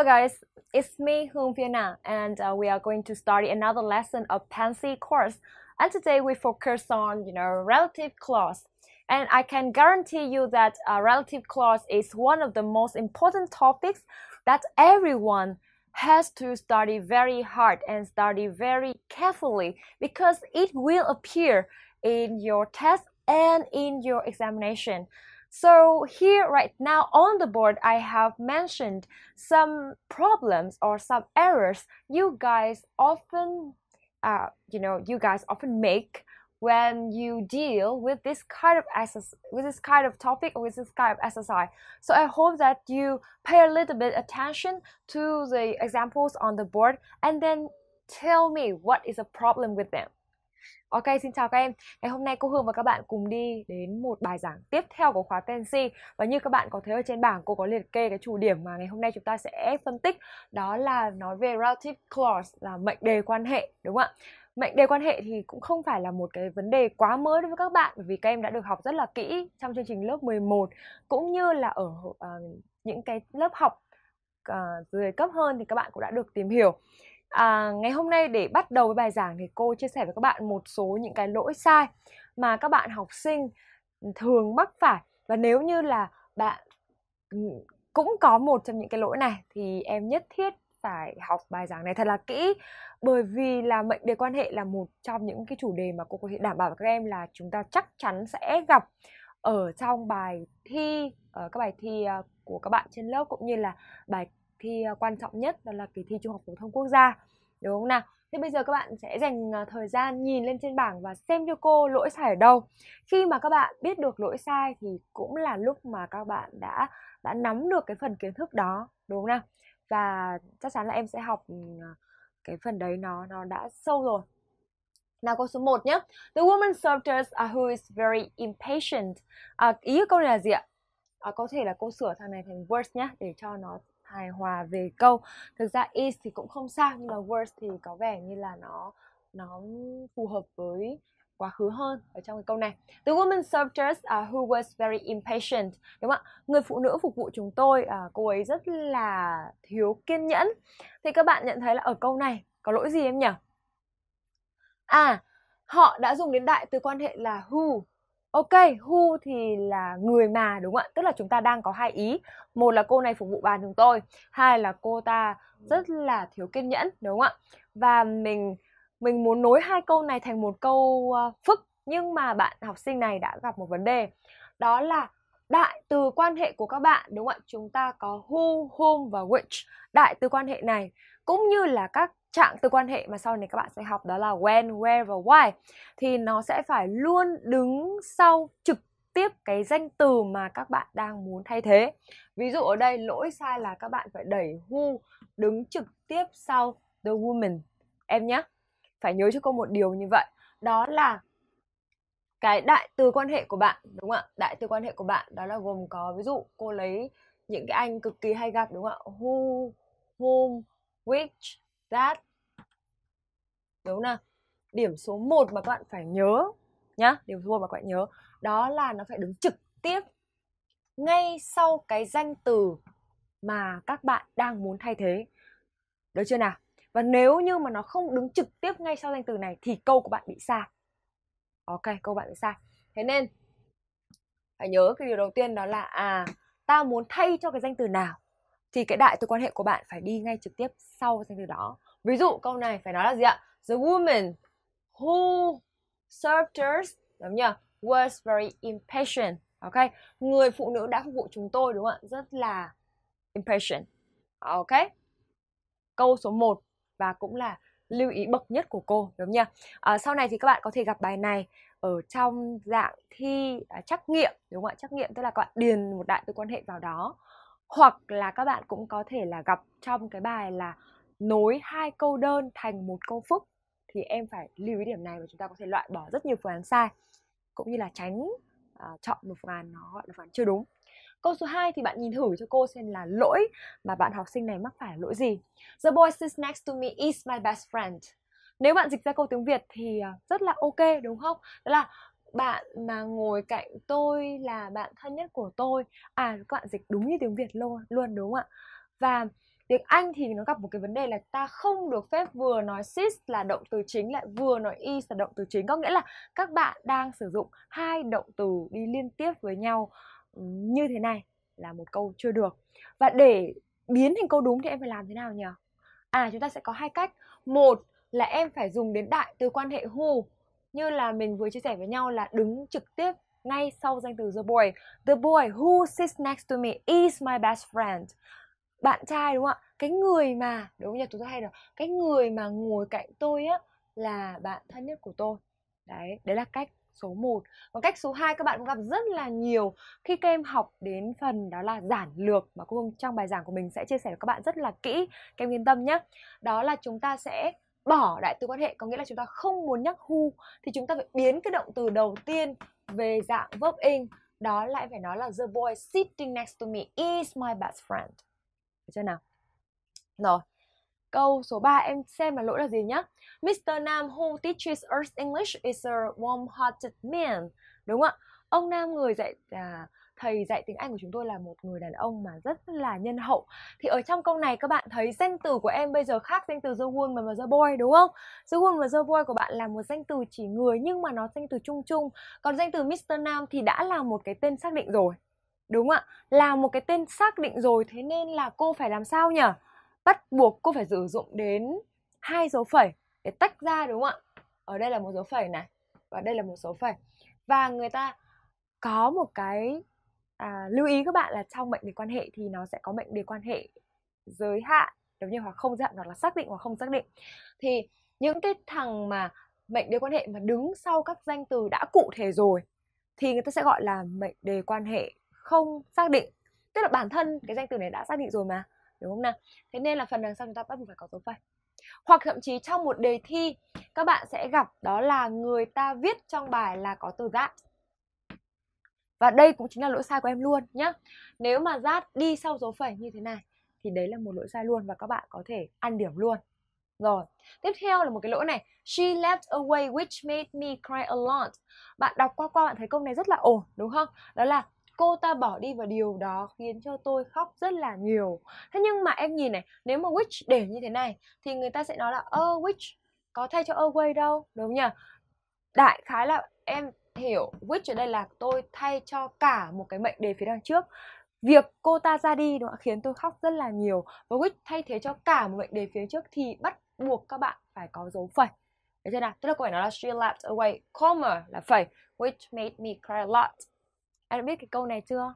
Hello guys, it's me Hoon Vietnam and uh, we are going to study another lesson of Pansy course and today we focus on you know relative clause and I can guarantee you that uh, relative clause is one of the most important topics that everyone has to study very hard and study very carefully because it will appear in your test and in your examination. So here right now on the board, I have mentioned some problems or some errors you guys often, uh, you know, you guys often make when you deal with this kind of exercise, with this kind of topic or with this kind of exercise. So I hope that you pay a little bit attention to the examples on the board and then tell me what is the problem with them. Ok, xin chào các em. Ngày hôm nay cô Hương và các bạn cùng đi đến một bài giảng tiếp theo của khóa Tensi và như các bạn có thấy ở trên bảng cô có liệt kê cái chủ điểm mà ngày hôm nay chúng ta sẽ phân tích đó là nói về relative clause là mệnh đề quan hệ đúng không ạ? Mệnh đề quan hệ thì cũng không phải là một cái vấn đề quá mới đối với các bạn vì các em đã được học rất là kỹ trong chương trình lớp 11 cũng như là ở uh, những cái lớp học uh, dưới cấp hơn thì các bạn cũng đã được tìm hiểu. À, ngày hôm nay để bắt đầu với bài giảng thì cô chia sẻ với các bạn một số những cái lỗi sai mà các bạn học sinh thường mắc phải và nếu như là bạn ừ, cũng có một trong những cái lỗi này thì em nhất thiết phải học bài giảng này thật là kỹ bởi vì là mệnh đề quan hệ là một trong những cái chủ đề mà cô có thể đảm bảo với các em là chúng ta chắc chắn sẽ gặp ở trong bài thi ở các bài thi à, của các bạn trên lớp cũng như là bài thi ờ, quan trọng nhất đó là kỳ thi trung học phổ thông quốc gia đúng không nào thế bây giờ các bạn sẽ dành ờ, thời gian nhìn lên trên bảng và xem cho cô lỗi sai ở đâu khi mà các bạn biết được lỗi sai thì cũng là lúc mà các bạn đã đã nắm được cái phần kiến thức đó đúng không nào và chắc chắn là em sẽ học ừ, cái phần đấy nó nó đã sâu rồi nào câu số 1 nhé The woman served us who is very impatient à, Ý câu này là gì ạ? À, có thể là cô sửa thằng này thành words nhé Để cho nó hài hòa về câu thực ra is thì cũng không sao nhưng mà words thì có vẻ như là nó nó phù hợp với quá khứ hơn ở trong cái câu này. The woman served us uh, who was very impatient. Đúng không ạ? Người phụ nữ phục vụ chúng tôi, uh, cô ấy rất là thiếu kiên nhẫn. Thì các bạn nhận thấy là ở câu này có lỗi gì em nhỉ? À, họ đã dùng đến đại từ quan hệ là who Ok, who thì là người mà đúng không ạ? Tức là chúng ta đang có hai ý. Một là cô này phục vụ bàn chúng tôi, hai là cô ta ừ. rất là thiếu kiên nhẫn đúng không ạ? Và mình mình muốn nối hai câu này thành một câu ờ, phức nhưng mà bạn học sinh này đã gặp một vấn đề. Đó là đại từ quan hệ của các bạn đúng không ạ? Chúng ta có who, whom và which. Đại từ quan hệ này cũng như là các trạng từ quan hệ mà sau này các bạn sẽ học đó là when, where và why thì nó sẽ phải luôn đứng sau trực tiếp cái danh từ mà các bạn đang muốn thay thế. Ví dụ ở đây lỗi sai là các bạn phải đẩy who đứng trực tiếp sau the woman em nhé. Phải nhớ cho cô một điều như vậy. Đó là cái đại từ quan hệ của bạn đúng không ạ? Đại từ quan hệ của bạn đó là gồm có ví dụ cô lấy những cái anh cực kỳ hay gặp đúng không ạ? Who, whom, which, that. Đúng không? Điểm số 1 mà các bạn phải nhớ nhá, điểm số 1 mà các bạn nhớ đó là nó phải đứng trực tiếp ngay sau cái danh từ mà các bạn đang muốn thay thế. Được chưa nào? Và nếu như mà nó không đứng trực tiếp ngay sau danh từ này thì câu của bạn bị sai. Ok, câu bạn bị sai. Thế nên phải nhớ cái điều đầu tiên đó là à ta muốn thay cho cái danh từ nào thì cái đại từ quan hệ của bạn phải đi ngay trực tiếp sau danh từ đó ví dụ câu này phải nói là gì ạ the woman who served us đúng nhỉ was very impatient ok người phụ nữ đã phục vụ chúng tôi đúng không ạ rất là impatient ok câu số 1 và cũng là lưu ý bậc nhất của cô đúng nhỉ à, ờ, sau này thì các bạn có thể gặp bài này ở trong dạng thi à, trắc nghiệm đúng không ạ trắc nghiệm tức là các bạn điền một đại từ quan hệ vào đó hoặc là các bạn cũng có thể là gặp trong cái bài là nối hai câu đơn thành một câu phức thì em phải lưu ý điểm này và chúng ta có thể loại bỏ rất nhiều phương án sai cũng như là tránh uh, chọn một phương án nó gọi là phương án chưa đúng Câu số 2 thì bạn nhìn thử cho cô xem là lỗi mà bạn học sinh này mắc phải là lỗi gì. The boy sits next to me is my best friend. Nếu bạn dịch ra câu tiếng Việt thì à, rất là ok đúng không? Đó là bạn mà ngồi cạnh tôi là bạn thân nhất của tôi à các bạn dịch đúng như tiếng việt luôn luôn đúng không ạ và tiếng anh thì nó gặp một cái vấn đề là ta không được phép vừa nói sis là động từ chính lại vừa nói is là động từ chính có nghĩa là các bạn đang sử dụng hai động từ đi liên tiếp với nhau ừ, như thế này là một câu chưa được và để biến thành câu đúng thì em phải làm thế nào nhỉ à chúng ta sẽ có hai cách một là em phải dùng đến đại từ quan hệ who như là mình vừa chia sẻ với nhau là đứng trực tiếp ngay sau danh từ the boy. The boy who sits next to me is my best friend. Bạn trai đúng không ạ? Cái người mà, đúng không nhỉ? Chúng ta hay được, Cái người mà ngồi cạnh tôi á là bạn thân nhất của tôi. Đấy, đấy là cách số 1. Còn cách số 2 các bạn cũng gặp rất là nhiều khi các em học đến phần đó là giản lược mà cô Hương trong bài giảng của mình sẽ chia sẻ với các bạn rất là kỹ. Các em yên tâm nhé. Đó là chúng ta sẽ bỏ đại từ quan hệ có nghĩa là chúng ta không muốn nhắc who thì chúng ta phải biến cái động từ đầu tiên về dạng verb in đó lại phải nói là the boy sitting next to me is my best friend được chưa nào rồi Câu số 3 em xem là lỗi là gì nhá. Mr. Nam who teaches us English is a warm-hearted man. Đúng không ạ. Ông Nam người dạy à, thầy dạy tiếng Anh của chúng tôi là một người đàn ông mà rất là nhân hậu thì ở trong câu này các bạn thấy danh từ của em bây giờ khác danh từ the woman và the boy đúng không the woman và the boy của bạn là một danh từ chỉ người nhưng mà nó danh từ chung chung còn danh từ Mr. Nam thì đã là một cái tên xác định rồi đúng ạ là một cái tên xác định rồi thế nên là cô phải làm sao nhỉ bắt buộc cô phải sử dụng đến hai dấu phẩy để tách ra đúng không ạ ở đây là một dấu phẩy này và đây là một dấu phẩy và người ta có một cái à, lưu ý các bạn là trong mệnh đề quan hệ thì nó sẽ có mệnh đề quan hệ giới hạn giống như hoặc không giới hạn hoặc là xác định hoặc không xác định thì những cái thằng mà mệnh đề quan hệ mà đứng sau các danh từ đã cụ thể rồi thì người ta sẽ gọi là mệnh đề quan hệ không xác định tức là bản thân cái danh từ này đã xác định rồi mà đúng không nào thế nên là phần đằng sau chúng ta bắt buộc phải có dấu phẩy hoặc thậm chí trong một đề thi các bạn sẽ gặp đó là người ta viết trong bài là có từ that và đây cũng chính là lỗi sai của em luôn nhé nếu mà rát đi sau dấu phẩy như thế này thì đấy là một lỗi sai luôn và các bạn có thể ăn điểm luôn rồi, tiếp theo là một cái lỗi này She left away which made me cry a lot Bạn đọc qua qua bạn thấy câu này rất là ổn đúng không? Đó là cô ta bỏ đi và điều đó khiến cho tôi khóc rất là nhiều Thế nhưng mà em nhìn này, nếu mà which để như thế này Thì người ta sẽ nói là ơ oh, which có thay cho away đâu, đúng nhỉ? Đại khái là em hiểu which ở đây là tôi thay cho cả một cái mệnh đề phía đằng trước việc cô ta ra đi nó khiến tôi khóc rất là nhiều và which thay thế cho cả một mệnh đề phía trước thì bắt buộc các bạn phải có dấu phẩy được chưa nào tức là câu hỏi nó là she lapsed away comma là phẩy which made me cry a lot Anh đã biết cái câu này chưa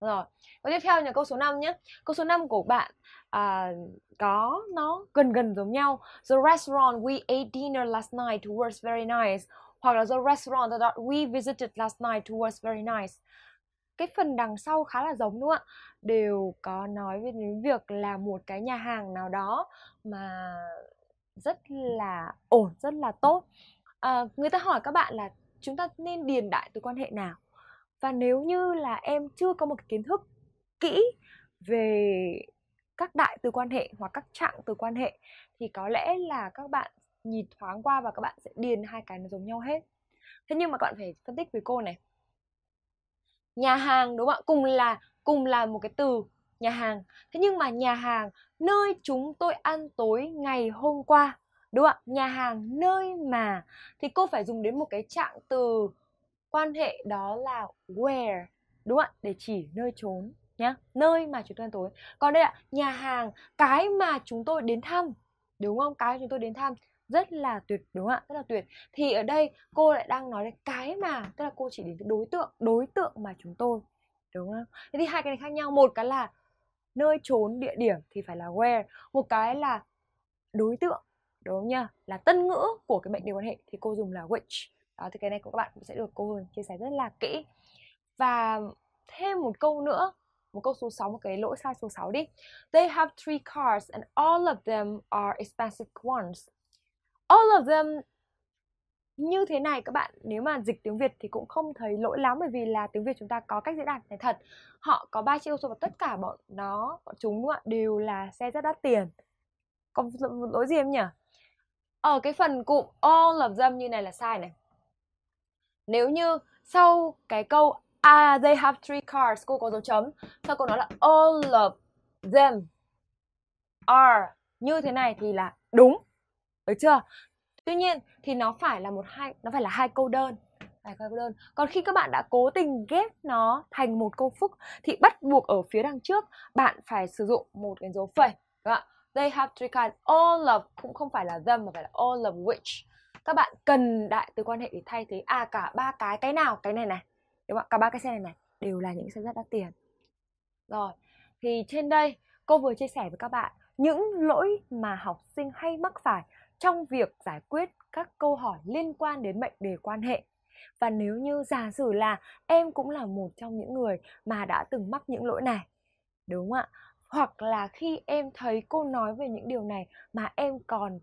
rồi và tiếp theo là câu số 5 nhé câu số 5 của bạn à, có nó gần gần giống nhau the restaurant we ate dinner last night was very nice hoặc là the restaurant that we visited last night was very nice cái phần đằng sau khá là giống đúng không ạ đều có nói về đến việc là một cái nhà hàng nào đó mà rất là ổn rất là tốt à, người ta hỏi các bạn là chúng ta nên điền đại từ quan hệ nào và nếu như là em chưa có một cái kiến thức kỹ về các đại từ quan hệ hoặc các trạng từ quan hệ thì có lẽ là các bạn nhìn thoáng qua và các bạn sẽ điền hai cái nó giống nhau hết thế nhưng mà các bạn phải phân tích với cô này nhà hàng đúng không ạ cùng là cùng là một cái từ nhà hàng thế nhưng mà nhà hàng nơi chúng tôi ăn tối ngày hôm qua đúng không ạ nhà hàng nơi mà thì cô phải dùng đến một cái trạng từ quan hệ đó là where đúng không ạ để chỉ nơi trốn nhá nơi mà chúng tôi ăn tối còn đây ạ nhà hàng cái mà chúng tôi đến thăm đúng không cái chúng tôi đến thăm rất là tuyệt đúng không ạ rất là tuyệt thì ở đây cô lại đang nói đến cái mà tức là cô chỉ đến cái đối tượng đối tượng mà chúng tôi đúng không thế thì hai cái này khác nhau một cái là nơi trốn địa điểm thì phải là where một cái là đối tượng đúng không nhá là tân ngữ của cái mệnh điều quan hệ thì cô dùng là which đó thì cái này của các bạn cũng sẽ được cô Hường chia sẻ rất là kỹ và thêm một câu nữa một câu số 6 một cái lỗi sai số 6 đi they have three cars and all of them are expensive ones all of them như thế này các bạn nếu mà dịch tiếng Việt thì cũng không thấy lỗi lắm bởi vì là tiếng Việt chúng ta có cách diễn đạt này thật họ có ba chiếc số và tất cả bọn nó bọn chúng ạ đều là xe rất đắt tiền có lỗi gì em nhỉ ở ờ, cái phần cụm all of them như này là sai này nếu như sau cái câu ah they have three cars cô có dấu chấm sau câu nói là all of them are như thế này thì là đúng được chưa? Tuy nhiên thì nó phải là một hai nó phải là hai câu đơn phải câu đơn còn khi các bạn đã cố tình ghép nó thành một câu phúc thì bắt buộc ở phía đằng trước bạn phải sử dụng một cái dấu phẩy đúng không? they have three kinds all of cũng không phải là them mà phải là all of which các bạn cần đại từ quan hệ để thay thế à cả ba cái cái nào cái này này đúng không cả ba cái xe này này đều là những xe rất đắt tiền rồi thì trên đây cô vừa chia sẻ với các bạn những lỗi mà học sinh hay mắc phải trong việc giải quyết các câu hỏi liên quan đến mệnh đề quan hệ và nếu như giả sử là em cũng là một trong những người mà đã từng mắc những lỗi này đúng không ạ hoặc là khi em thấy cô nói về những điều này mà em còn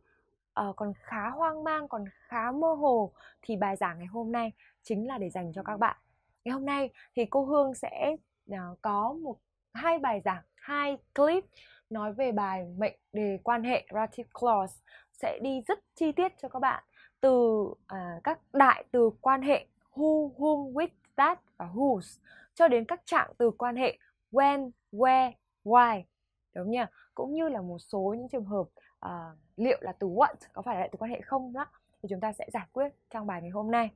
uh, còn khá hoang mang còn khá mơ hồ thì bài giảng ngày hôm nay chính là để dành cho các bạn ngày hôm nay thì cô hương sẽ uh, có một hai bài giảng hai clip nói về bài mệnh đề quan hệ relative clause sẽ đi rất chi tiết cho các bạn từ à, các đại từ quan hệ who, whom, with, that và whose cho đến các trạng từ quan hệ when, where, why đúng nhỉ cũng như là một số những trường hợp à, liệu là từ what có phải là đại từ quan hệ không đó thì chúng ta sẽ giải quyết trong bài ngày hôm nay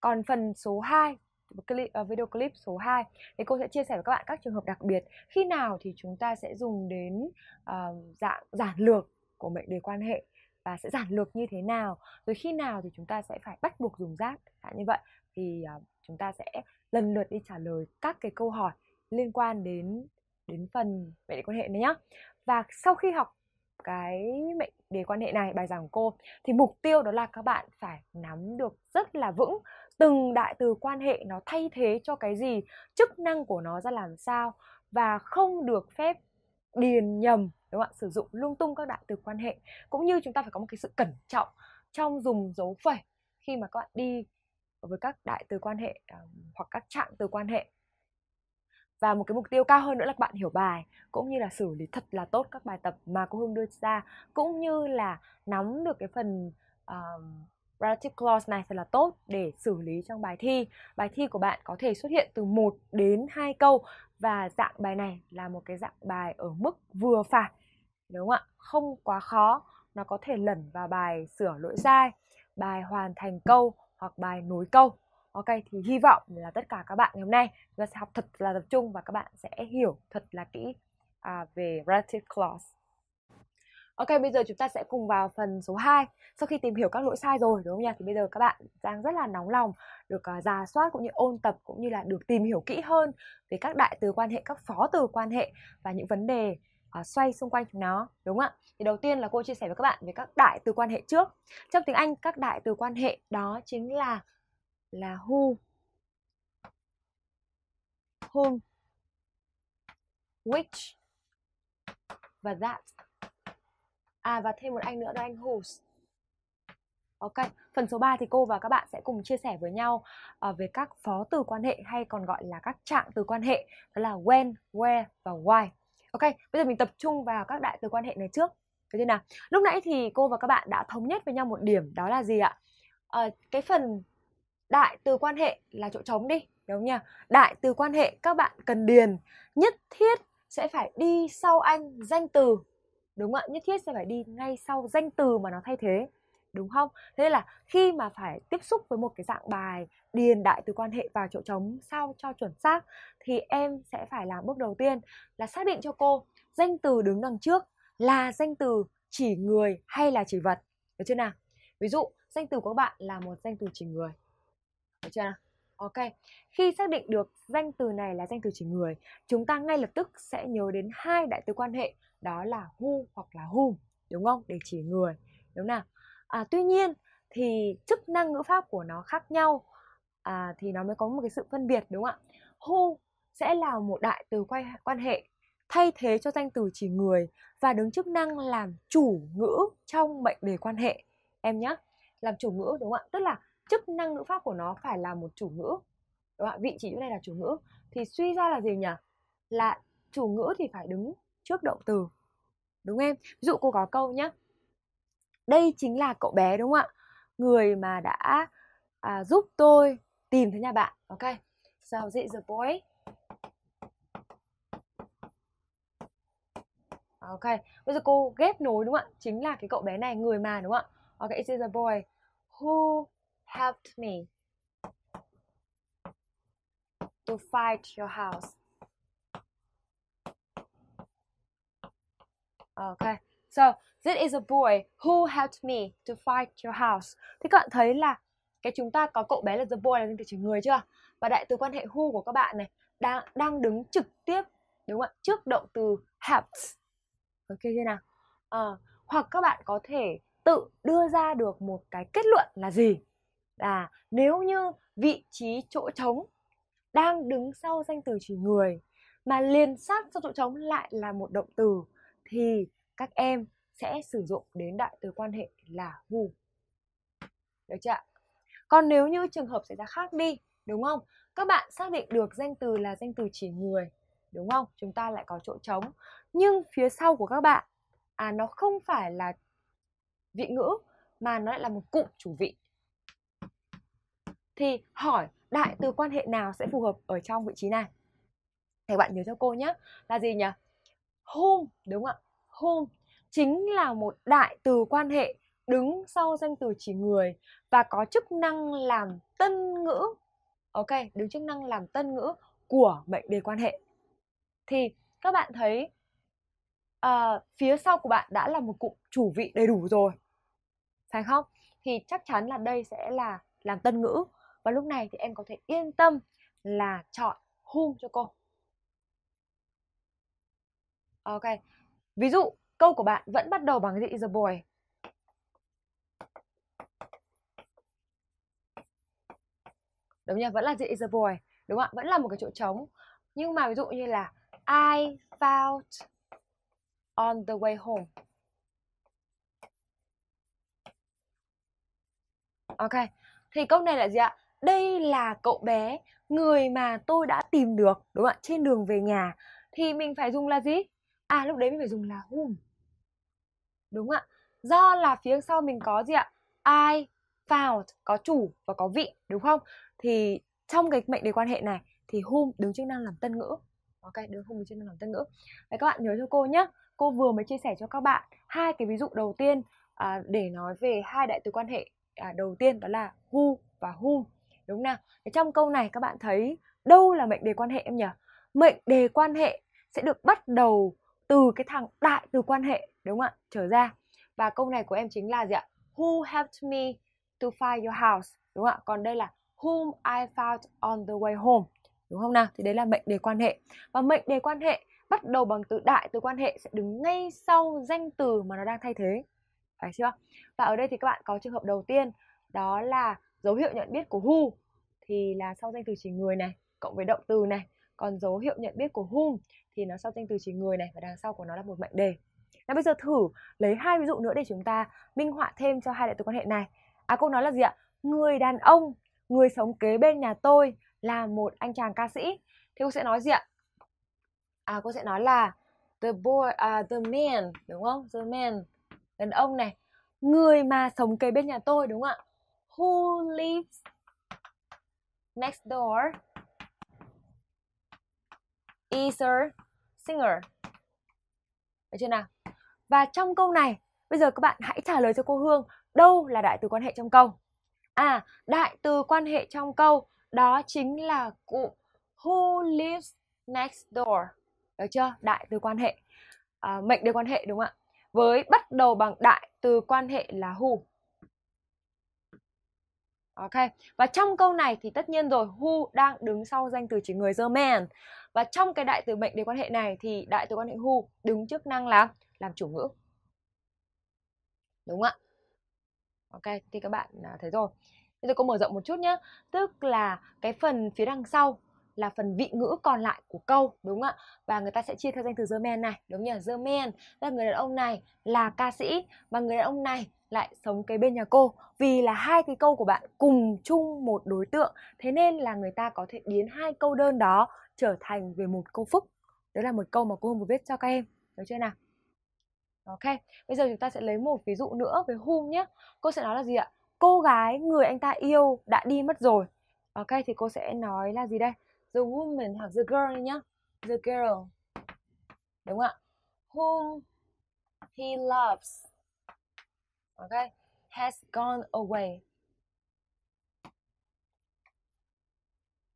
còn phần số 2 clip, uh, video clip số 2 thì cô sẽ chia sẻ với các bạn các trường hợp đặc biệt khi nào thì chúng ta sẽ dùng đến uh, dạng giản lược của mệnh đề quan hệ và sẽ giản lược như thế nào rồi khi nào thì chúng ta sẽ phải bắt buộc dùng giác hạn như vậy thì uh, chúng ta sẽ lần lượt đi trả lời các cái câu hỏi liên quan đến đến phần mệnh đề quan hệ này nhá và sau khi học cái mệnh đề quan hệ này bài giảng của cô thì mục tiêu đó là các bạn phải nắm được rất là vững từng đại từ quan hệ nó thay thế cho cái gì chức năng của nó ra làm sao và không được phép điền nhầm đúng không ạ sử dụng lung tung các đại từ quan hệ cũng như chúng ta phải có một cái sự cẩn trọng trong dùng dấu phẩy khi mà các bạn đi với các đại từ quan hệ à, hoặc các trạng từ quan hệ và một cái mục tiêu cao hơn nữa là các bạn hiểu bài cũng như là xử lý thật là tốt các bài tập mà cô Hương đưa ra cũng như là nắm được cái phần uh, relative clause này thật là tốt để xử lý trong bài thi. Bài thi của bạn có thể xuất hiện từ 1 đến 2 câu và dạng bài này là một cái dạng bài ở mức vừa phải. Đúng không ạ? Không quá khó, nó có thể lẩn vào bài sửa lỗi sai, bài hoàn thành câu hoặc bài nối câu. Ok, thì hy vọng là tất cả các bạn ngày hôm nay chúng sẽ học thật là tập trung và các bạn sẽ hiểu thật là kỹ à, về relative clause. Ok, bây giờ chúng ta sẽ cùng vào phần số 2 Sau khi tìm hiểu các lỗi sai rồi đúng không nhỉ? Thì bây giờ các bạn đang rất là nóng lòng Được uh, à, giả soát cũng như ôn tập cũng như là được tìm hiểu kỹ hơn Về các đại từ quan hệ, các phó từ quan hệ Và những vấn đề uh, xoay xung quanh chúng nó Đúng không ạ? Thì đầu tiên là cô chia sẻ với các bạn về các đại từ quan hệ trước Trong tiếng Anh các đại từ quan hệ đó chính là Là who Whom Which Và that à và thêm một anh nữa là anh Hus Ok, phần số 3 thì cô và các bạn sẽ cùng chia sẻ với nhau uh, về các phó từ quan hệ hay còn gọi là các trạng từ quan hệ đó là when, where và why. Ok, bây giờ mình tập trung vào các đại từ quan hệ này trước. Thế thế nào? Lúc nãy thì cô và các bạn đã thống nhất với nhau một điểm đó là gì ạ? Uh, cái phần đại từ quan hệ là chỗ trống đi, đúng không nhỉ? Đại từ quan hệ các bạn cần điền nhất thiết sẽ phải đi sau anh danh từ đúng ạ nhất thiết sẽ phải đi ngay sau danh từ mà nó thay thế đúng không thế là khi mà phải tiếp xúc với một cái dạng bài điền đại từ quan hệ vào chỗ trống sao cho chuẩn xác thì em sẽ phải làm bước đầu tiên là xác định cho cô danh từ đứng đằng trước là danh từ chỉ người hay là chỉ vật được chưa nào ví dụ danh từ của các bạn là một danh từ chỉ người được chưa nào Ok, khi xác định được danh từ này là danh từ chỉ người, chúng ta ngay lập tức sẽ nhớ đến hai đại từ quan hệ, đó là who hoặc là whom, đúng không? Để chỉ người, đúng nào? À, tuy nhiên thì chức năng ngữ pháp của nó khác nhau, à, thì nó mới có một cái sự phân biệt đúng không ạ? Who sẽ là một đại từ quan hệ thay thế cho danh từ chỉ người và đứng chức năng làm chủ ngữ trong mệnh đề quan hệ em nhé làm chủ ngữ đúng không ạ tức là chức năng ngữ pháp của nó phải là một chủ ngữ đúng không? vị trí chỗ này là chủ ngữ thì suy ra là gì nhỉ là chủ ngữ thì phải đứng trước động từ đúng không em ví dụ cô có câu nhé đây chính là cậu bé đúng không ạ người mà đã à, giúp tôi tìm thấy nhà bạn ok so is the boy ok bây giờ cô ghép nối đúng không ạ chính là cái cậu bé này người mà đúng không ạ ok is the boy who helped me to fight your house. Okay. So, this is a boy who helped me to fight your house. Thì các bạn thấy là cái chúng ta có cậu bé là the boy là danh từ chỉ người chưa? Và đại từ quan hệ who của các bạn này đang đang đứng trực tiếp đúng không ạ? Trước động từ helped. Ok thế nào? À, hoặc các bạn có thể tự đưa ra được một cái kết luận là gì là nếu như vị trí chỗ trống đang đứng sau danh từ chỉ người mà liền sát sau chỗ trống lại là một động từ thì các em sẽ sử dụng đến đại từ quan hệ là who. Được chưa ạ? Còn nếu như trường hợp xảy ra khác đi, đúng không? Các bạn xác định được danh từ là danh từ chỉ người, đúng không? Chúng ta lại có chỗ trống. Nhưng phía sau của các bạn, à nó không phải là vị ngữ mà nó lại là một cụm chủ vị thì hỏi đại từ quan hệ nào sẽ phù hợp ở trong vị trí này thì bạn nhớ cho cô nhé là gì nhỉ whom đúng không ạ whom chính là một đại từ quan hệ đứng sau danh từ chỉ người và có chức năng làm tân ngữ ok đứng chức năng làm tân ngữ của mệnh đề quan hệ thì các bạn thấy uh, phía sau của bạn đã là một cụm chủ vị đầy đủ rồi phải không thì chắc chắn là đây sẽ là làm tân ngữ và lúc này thì em có thể yên tâm là chọn whom cho cô ok ví dụ câu của bạn vẫn bắt đầu bằng gì is a boy đúng nhỉ vẫn là the is a boy đúng không ạ vẫn là một cái chỗ trống nhưng mà ví dụ như là I felt on the way home ok thì câu này là gì ạ đây là cậu bé người mà tôi đã tìm được đúng không ạ trên đường về nhà thì mình phải dùng là gì à lúc đấy mình phải dùng là whom đúng ạ do là phía sau mình có gì ạ I found có chủ và có vị đúng không thì trong cái mệnh đề quan hệ này thì whom đứng chức năng làm tân ngữ ok đứng whom đứng chức năng làm tân ngữ Vậy các bạn nhớ cho cô nhé cô vừa mới chia sẻ cho các bạn hai cái ví dụ đầu tiên à, để nói về hai đại từ quan hệ à, đầu tiên đó là who và whom đúng nào trong câu này các bạn thấy đâu là mệnh đề quan hệ em nhỉ mệnh đề quan hệ sẽ được bắt đầu từ cái thằng đại từ quan hệ đúng không ạ trở ra và câu này của em chính là gì ạ who helped me to find your house đúng không ạ còn đây là whom I found on the way home đúng không nào thì đấy là mệnh đề quan hệ và mệnh đề quan hệ bắt đầu bằng từ đại từ quan hệ sẽ đứng ngay sau danh từ mà nó đang thay thế phải chưa và ở đây thì các bạn có trường hợp đầu tiên đó là dấu hiệu nhận biết của who thì là sau danh từ chỉ người này cộng với động từ này còn dấu hiệu nhận biết của whom thì nó sau danh từ chỉ người này và đằng sau của nó là một mệnh đề nào bây giờ thử lấy hai ví dụ nữa để chúng ta minh họa thêm cho hai đại từ quan hệ này à cô nói là gì ạ người đàn ông người sống kế bên nhà tôi là một anh chàng ca sĩ thì cô sẽ nói gì ạ à cô sẽ nói là the boy uh, the man đúng không the man đàn ông này người mà sống kế bên nhà tôi đúng không ạ who lives next door is a singer. Được chưa nào? Và trong câu này, bây giờ các bạn hãy trả lời cho cô Hương đâu là đại từ quan hệ trong câu. À, đại từ quan hệ trong câu đó chính là cụ who lives next door. Được chưa? Đại từ quan hệ. À, mệnh đề quan hệ đúng không ạ? Với bắt đầu bằng đại từ quan hệ là who. Ok, và trong câu này thì tất nhiên rồi who đang đứng sau danh từ chỉ người the man. Và trong cái đại từ mệnh đề quan hệ này thì đại từ quan hệ who đứng chức năng là làm chủ ngữ. Đúng ạ. Ok, thì các bạn à, thấy rồi. Bây giờ cô mở rộng một chút nhé. Tức là cái phần phía đằng sau là phần vị ngữ còn lại của câu đúng ạ và người ta sẽ chia theo danh từ the man này đúng nhỉ the man là người đàn ông này là ca sĩ và người đàn ông này lại sống cái bên nhà cô vì là hai cái câu của bạn cùng chung một đối tượng thế nên là người ta có thể biến hai câu đơn đó trở thành về một câu phức đó là một câu mà cô vừa viết cho các em được chưa nào ok bây giờ chúng ta sẽ lấy một ví dụ nữa với hum nhé cô sẽ nói là gì ạ cô gái người anh ta yêu đã đi mất rồi ok thì cô sẽ nói là gì đây the woman hoặc the girl nhá the girl đúng ạ whom he loves Okay, has gone away.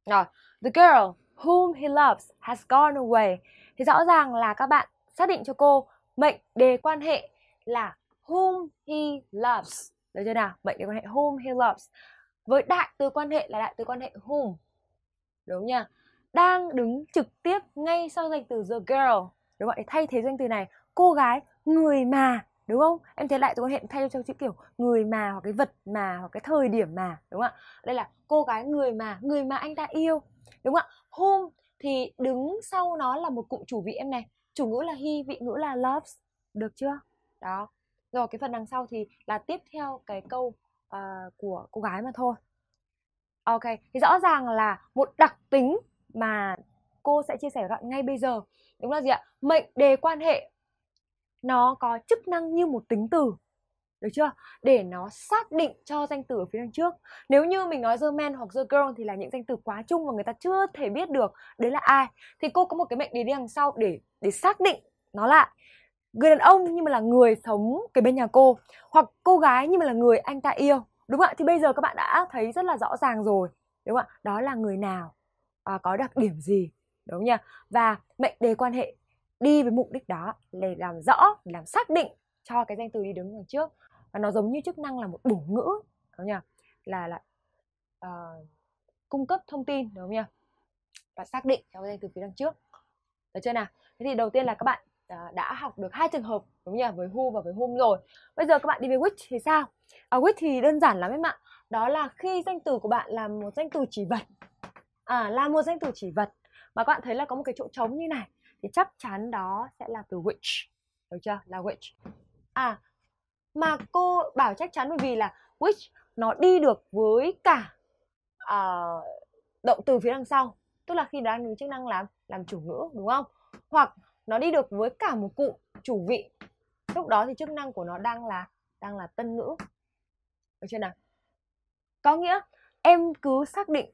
Rồi, the girl whom he loves has gone away. Thì rõ ràng là các bạn xác định cho cô mệnh đề quan hệ là whom he loves. Được chưa nào? Mệnh đề quan hệ whom he loves. Với đại từ quan hệ là đại từ quan hệ whom. Đúng nha. Đang đứng trực tiếp ngay sau danh từ the girl. Đúng vậy, thay thế danh từ này cô gái người mà đúng không em thấy lại tôi có hiện thay cho chữ kiểu người mà hoặc cái vật mà hoặc cái thời điểm mà đúng không ạ đây là cô gái người mà người mà anh ta yêu đúng không ạ hôm thì đứng sau nó là một cụm chủ vị em này chủ ngữ là he vị ngữ là loves được chưa đó rồi cái phần đằng sau thì là tiếp theo cái câu uh, của cô gái mà thôi ok thì rõ ràng là một đặc tính mà cô sẽ chia sẻ với bạn ngay bây giờ đúng là gì ạ mệnh đề quan hệ nó có chức năng như một tính từ được chưa để nó xác định cho danh từ ở phía đằng trước nếu như mình nói the man hoặc the girl thì là những danh từ quá chung và người ta chưa thể biết được đấy là ai thì cô có một cái mệnh đề đi đằng sau để để xác định nó lại người đàn ông nhưng mà là người sống cái bên nhà cô hoặc cô gái nhưng mà là người anh ta yêu đúng không ạ thì bây giờ các bạn đã thấy rất là rõ ràng rồi đúng không ạ đó là người nào à, có đặc điểm gì đúng không nhỉ và mệnh đề quan hệ đi với mục đích đó để làm rõ làm xác định cho cái danh từ đi đứng đằng trước và nó giống như chức năng là một bổ ngữ đúng nhỉ là là uh, cung cấp thông tin đúng không nhỉ và xác định cho cái danh từ phía đằng trước được chưa nào thế thì đầu tiên là các bạn uh, đã học được hai trường hợp đúng nhỉ với who và với whom rồi bây giờ các bạn đi với which thì sao à, which thì đơn giản lắm em ạ đó là khi danh từ của bạn là một danh từ chỉ vật à, là một danh từ chỉ vật mà các bạn thấy là có một cái chỗ trống như này thì chắc chắn đó sẽ là từ which được chưa là which à mà cô bảo chắc chắn bởi vì là which nó đi được với cả uh, động từ phía đằng sau tức là khi đang đứng chức năng làm làm chủ ngữ đúng không hoặc nó đi được với cả một cụ chủ vị lúc đó thì chức năng của nó đang là đang là tân ngữ được chưa nào có nghĩa em cứ xác định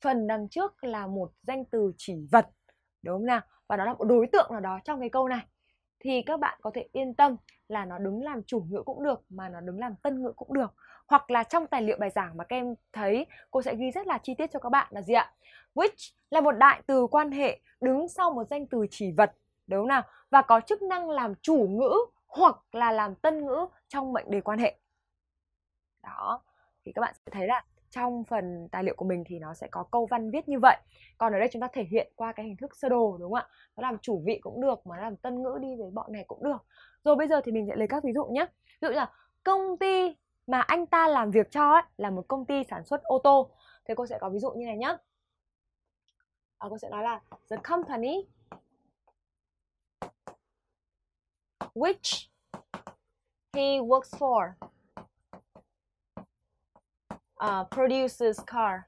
phần đằng trước là một danh từ chỉ vật đúng không nào và nó là một đối tượng nào đó trong cái câu này thì các bạn có thể yên tâm là nó đứng làm chủ ngữ cũng được mà nó đứng làm tân ngữ cũng được hoặc là trong tài liệu bài giảng mà các em thấy cô sẽ ghi rất là chi tiết cho các bạn là gì ạ which là một đại từ quan hệ đứng sau một danh từ chỉ vật đúng không nào và có chức năng làm chủ ngữ hoặc là làm tân ngữ trong mệnh đề quan hệ đó thì các bạn sẽ thấy là trong phần tài liệu của mình thì nó sẽ có câu văn viết như vậy còn ở đây chúng ta thể hiện qua cái hình thức sơ đồ đúng không ạ nó làm chủ vị cũng được mà nó làm tân ngữ đi với bọn này cũng được rồi bây giờ thì mình sẽ lấy các ví dụ nhé ví dụ là công ty mà anh ta làm việc cho ấy, là một công ty sản xuất ô tô thế cô sẽ có ví dụ như này nhé à, cô sẽ nói là the company which he works for uh, produces car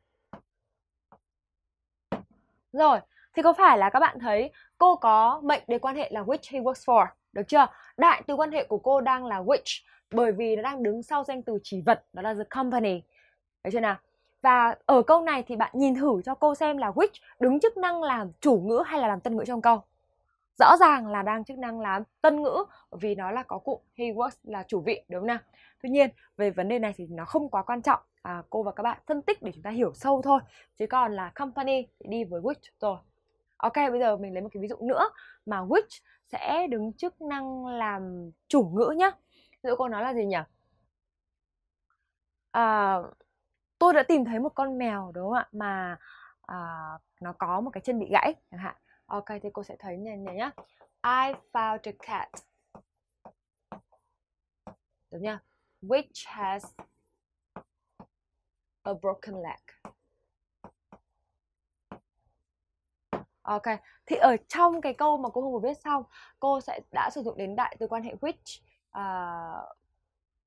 rồi thì có phải là các bạn thấy cô có mệnh đề quan hệ là which he works for được chưa đại từ quan hệ của cô đang là which bởi vì nó đang đứng sau danh từ chỉ vật đó là the company thấy chưa nào và ở câu này thì bạn nhìn thử cho cô xem là which đứng chức năng làm chủ ngữ hay là làm tân ngữ trong câu rõ ràng là đang chức năng là tân ngữ vì nó là có cụm he was là chủ vị đúng không nào tuy nhiên về vấn đề này thì nó không quá quan trọng à, cô và các bạn phân tích để chúng ta hiểu sâu thôi chứ còn là company đi với which rồi ok bây giờ mình lấy một cái ví dụ nữa mà which sẽ đứng chức năng làm chủ ngữ nhá ví dụ cô nói là gì nhỉ à, tôi đã tìm thấy một con mèo đúng không ạ mà à, nó có một cái chân bị gãy chẳng hạn Ok thì cô sẽ thấy nè này nhá. I found a cat. Đúng nha. Which has a broken leg. Ok, thì ở trong cái câu mà cô không vừa viết xong, cô sẽ đã sử dụng đến đại từ quan hệ which uh,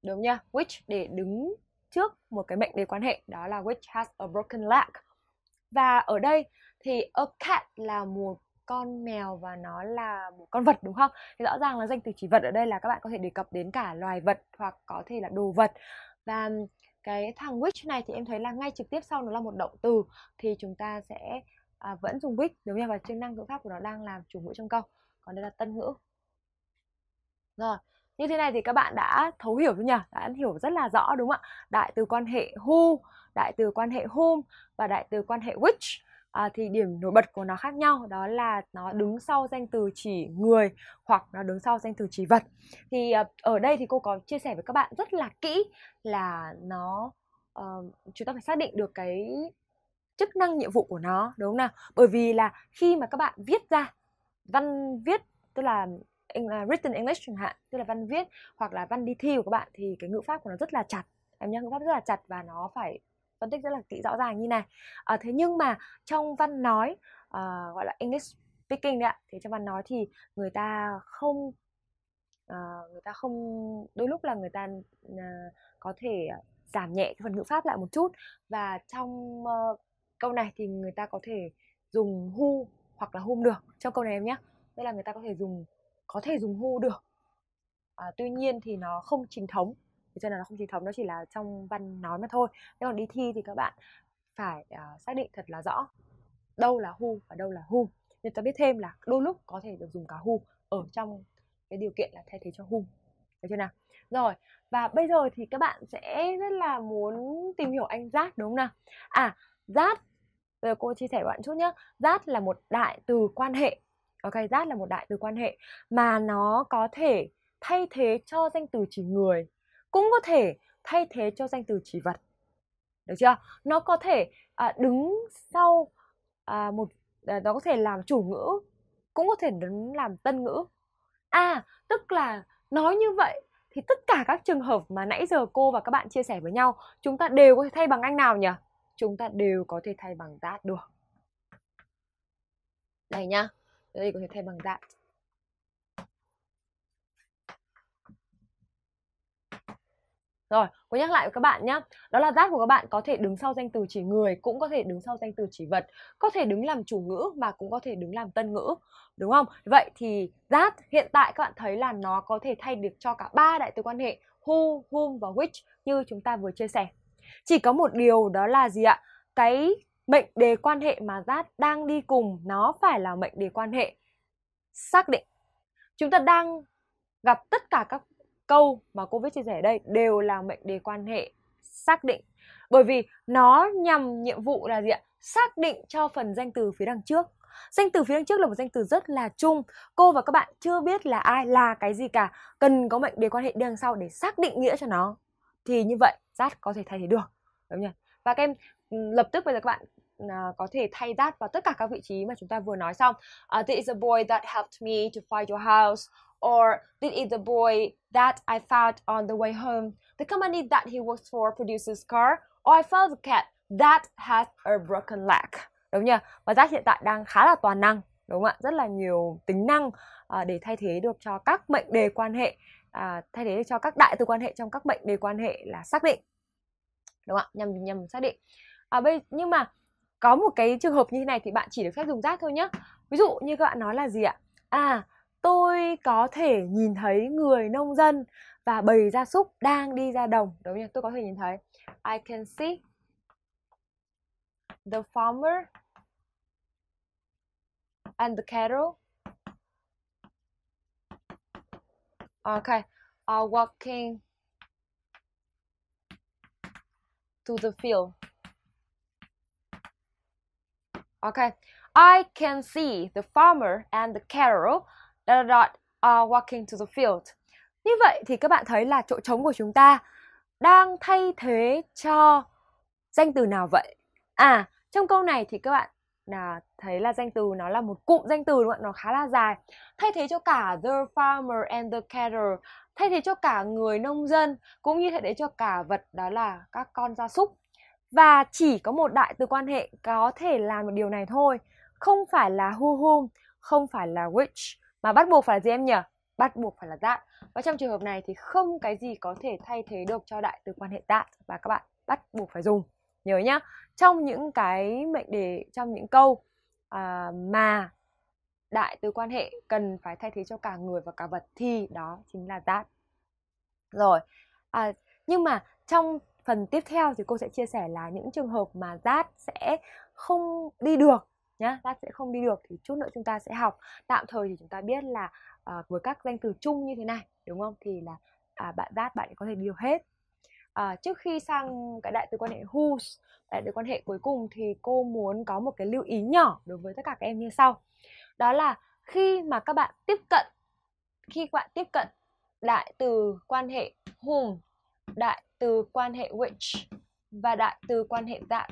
đúng nha, which để đứng trước một cái mệnh đề quan hệ đó là which has a broken leg. Và ở đây thì a cat là một con mèo và nó là một con vật đúng không? Thì rõ ràng là danh từ chỉ vật ở đây là các bạn có thể đề cập đến cả loài vật hoặc có thể là đồ vật. Và cái thằng which này thì em thấy là ngay trực tiếp sau nó là một động từ thì chúng ta sẽ à, vẫn dùng which đúng không? Và chức năng ngữ pháp của nó đang làm chủ ngữ trong câu. Còn đây là tân ngữ. Rồi, như thế này thì các bạn đã thấu hiểu chưa nhỉ? Đã hiểu rất là rõ đúng không ạ? Đại từ quan hệ who, đại từ quan hệ whom và đại từ quan hệ which à, thì điểm nổi bật của nó khác nhau đó là nó đứng sau danh từ chỉ người hoặc nó đứng sau danh từ chỉ vật thì à, ở đây thì cô có chia sẻ với các bạn rất là kỹ là nó uh, chúng ta phải xác định được cái chức năng nhiệm vụ của nó đúng không nào bởi vì là khi mà các bạn viết ra văn viết tức là à, written English chẳng hạn tức là văn viết hoặc là văn đi thi của các bạn thì cái ngữ pháp của nó rất là chặt em nhớ ngữ pháp rất là chặt và nó phải phân tích rất là kỹ rõ ràng như này à, thế nhưng mà trong văn nói à, gọi là English speaking đấy ạ thế trong văn nói thì người ta không à, người ta không đôi lúc là người ta à, có thể giảm nhẹ cái phần ngữ pháp lại một chút và trong uh, câu này thì người ta có thể dùng hu hoặc là hôm được trong câu này em nhé tức là người ta có thể dùng có thể dùng hu được à, tuy nhiên thì nó không chính thống thế cho nên là nó không chính thống nó chỉ là trong văn nói mà thôi thế còn đi thi thì các bạn phải uh, xác định thật là rõ đâu là who và đâu là whom nhưng ta biết thêm là đôi lúc có thể được dùng cả who ở trong cái điều kiện là thay thế cho whom được chưa nào rồi và bây giờ thì các bạn sẽ rất là muốn tìm hiểu anh Giát đúng không nào à Giát bây giờ cô chia sẻ bạn chút nhé Giát là một đại từ quan hệ ok Giát là một đại từ quan hệ mà nó có thể thay thế cho danh từ chỉ người cũng có thể thay thế cho danh từ chỉ vật được chưa nó có thể à, đứng sau à, một à, nó có thể làm chủ ngữ cũng có thể đứng làm tân ngữ à tức là nói như vậy thì tất cả các trường hợp mà nãy giờ cô và các bạn chia sẻ với nhau chúng ta đều có thể thay bằng anh nào nhỉ chúng ta đều có thể thay bằng that được đây nhá đây có thể thay bằng that Rồi, cô nhắc lại với các bạn nhé. Đó là that của các bạn có thể đứng sau danh từ chỉ người, cũng có thể đứng sau danh từ chỉ vật, có thể đứng làm chủ ngữ mà cũng có thể đứng làm tân ngữ. Đúng không? Vậy thì that hiện tại các bạn thấy là nó có thể thay được cho cả ba đại từ quan hệ who, whom và which như chúng ta vừa chia sẻ. Chỉ có một điều đó là gì ạ? Cái mệnh đề quan hệ mà that đang đi cùng nó phải là mệnh đề quan hệ xác định. Chúng ta đang gặp tất cả các câu mà cô viết chia sẻ đây đều là mệnh đề quan hệ xác định bởi vì nó nhằm nhiệm vụ là gì ạ xác định cho phần danh từ phía đằng trước danh từ phía đằng trước là một danh từ rất là chung cô và các bạn chưa biết là ai là cái gì cả cần có mệnh đề quan hệ đằng sau để xác định nghĩa cho nó thì như vậy that có thể thay thế được đúng không và các em lập tức bây giờ các bạn à, có thể thay that vào tất cả các vị trí mà chúng ta vừa nói xong uh, there is a boy that helped me to find your house or this is the boy that I found on the way home. The company that he works for produces car, or I found the cat that has a broken leg. Đúng nhỉ? Và that hiện tại đang khá là toàn năng, đúng không ạ? Rất là nhiều tính năng à, để thay thế được cho các mệnh đề quan hệ, à, thay thế cho các đại từ quan hệ trong các mệnh đề quan hệ là xác định. Đúng không ạ? Nhằm nhằm xác định. À, bây nhưng mà có một cái trường hợp như thế này thì bạn chỉ được phép dùng that thôi nhé. Ví dụ như các bạn nói là gì ạ? À, tôi có thể nhìn thấy người nông dân và bầy gia súc đang đi ra đồng đúng không tôi có thể nhìn thấy I can see the farmer and the cattle okay are uh, walking to the field okay I can see the farmer and the cattle dot, dot, are walking to the field. Như vậy thì các bạn thấy là chỗ trống của chúng ta đang thay thế cho danh từ nào vậy? À, trong câu này thì các bạn là thấy là danh từ nó là một cụm danh từ đúng không ạ? Nó khá là dài. Thay thế cho cả the farmer and the cattle, thay thế cho cả người nông dân cũng như thay thế cho cả vật đó là các con gia súc. Và chỉ có một đại từ quan hệ có thể làm một điều này thôi, không phải là who whom, không phải là which mà bắt buộc phải là gì em nhỉ bắt buộc phải là that và trong trường hợp này thì không cái gì có thể thay thế được cho đại từ quan hệ that và các bạn bắt buộc phải dùng nhớ nhá trong những cái mệnh đề trong những câu à, mà đại từ quan hệ cần phải thay thế cho cả người và cả vật thì đó chính là that rồi à, nhưng mà trong phần tiếp theo thì cô sẽ chia sẻ là những trường hợp mà that sẽ không đi được nhá lát sẽ không đi được thì chút nữa chúng ta sẽ học tạm thời thì chúng ta biết là à, với các danh từ chung như thế này đúng không thì là à, bạn that bạn có thể đi hết à, trước khi sang cái đại từ quan hệ who's đại từ quan hệ cuối cùng thì cô muốn có một cái lưu ý nhỏ đối với tất cả các em như sau đó là khi mà các bạn tiếp cận khi các bạn tiếp cận đại từ quan hệ whom đại từ quan hệ which và đại từ quan hệ that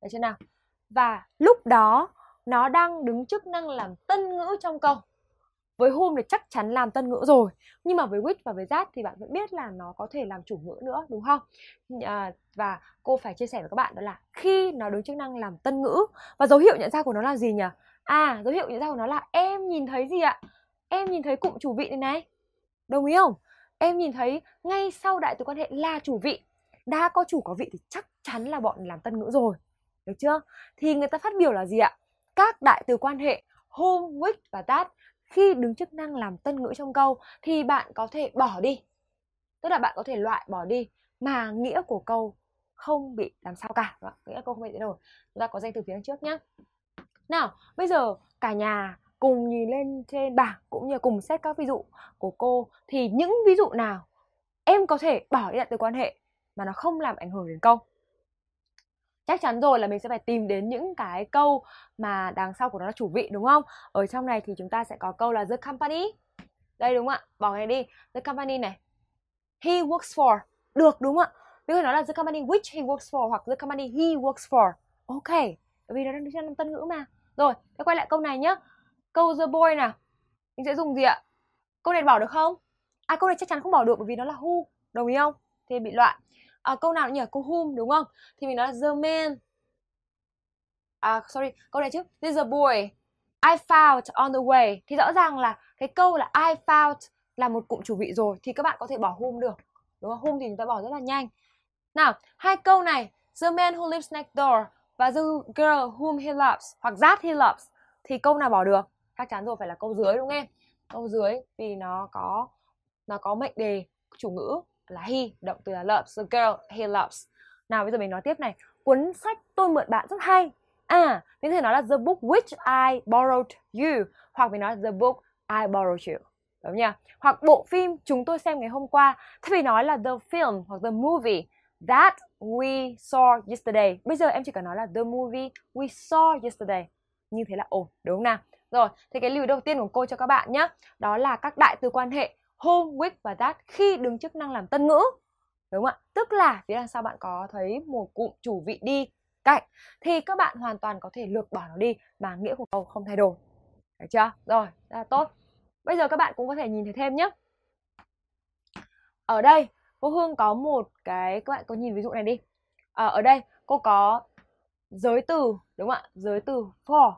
được chưa nào và lúc đó nó đang đứng chức năng làm tân ngữ trong câu với whom thì chắc chắn làm tân ngữ rồi nhưng mà với which và với that thì bạn vẫn biết là nó có thể làm chủ ngữ nữa đúng không à, và cô phải chia sẻ với các bạn đó là khi nó đứng chức năng làm tân ngữ và dấu hiệu nhận ra của nó là gì nhỉ à dấu hiệu nhận ra của nó là em nhìn thấy gì ạ em nhìn thấy cụm chủ vị này này đồng ý không em nhìn thấy ngay sau đại từ quan hệ là chủ vị đã có chủ có vị thì chắc chắn là bọn làm tân ngữ rồi được chưa? Thì người ta phát biểu là gì ạ? Các đại từ quan hệ whom, which và that khi đứng chức năng làm tân ngữ trong câu thì bạn có thể bỏ đi. Tức là bạn có thể loại bỏ đi mà nghĩa của câu không bị làm sao cả. Vâng, nghĩa câu không bị thế rồi. Chúng ta có danh từ phía trước nhé. Nào, bây giờ cả nhà cùng nhìn lên trên bảng cũng như cùng xét các ví dụ của cô thì những ví dụ nào em có thể bỏ đi đại từ quan hệ mà nó không làm ảnh hưởng đến câu chắc chắn rồi là mình sẽ phải tìm đến những cái câu mà đằng sau của nó là chủ vị đúng không ở trong này thì chúng ta sẽ có câu là the company đây đúng không ạ bỏ này đi the company này he works for được đúng không ạ mình có nói là the company which he works for hoặc the company he works for ok bởi vì nó đang trong tân ngữ mà rồi thế quay lại câu này nhá câu the boy nào mình sẽ dùng gì ạ câu này bỏ được không à câu này chắc chắn không bỏ được bởi vì nó là who đồng ý không thì bị loại à, câu nào nhỉ câu whom đúng không thì mình nói là the man à sorry câu này chứ this is a boy I found on the way thì rõ ràng là cái câu là I found là một cụm chủ vị rồi thì các bạn có thể bỏ whom được đúng không whom thì chúng ta bỏ rất là nhanh nào hai câu này the man who lives next door và the girl whom he loves hoặc that he loves thì câu nào bỏ được chắc chắn rồi phải là câu dưới đúng không em câu dưới vì nó có nó có mệnh đề chủ ngữ là he động từ là loves the girl he loves nào bây giờ mình nói tiếp này cuốn sách tôi mượn bạn rất hay à mình có thể nói là the book which I borrowed you hoặc mình nói the book I borrowed you đúng nhỉ hoặc bộ phim chúng tôi xem ngày hôm qua thay vì nói là the film hoặc the movie that we saw yesterday bây giờ em chỉ cần nói là the movie we saw yesterday như thế là ổn đúng không nào rồi thì cái lưu đầu tiên của cô cho các bạn nhé đó là các đại từ quan hệ home, week và that khi đứng chức năng làm tân ngữ. Đúng không ạ? Tức là phía đằng sau bạn có thấy một cụm chủ vị đi cạnh thì các bạn hoàn toàn có thể lược bỏ nó đi mà nghĩa của câu không thay đổi. Được chưa? Rồi, là tốt. Bây giờ các bạn cũng có thể nhìn thấy thêm nhé. Ở đây, cô Hương có một cái các bạn có nhìn ví dụ này đi. À, ở đây cô có giới từ đúng không ạ? Giới từ for.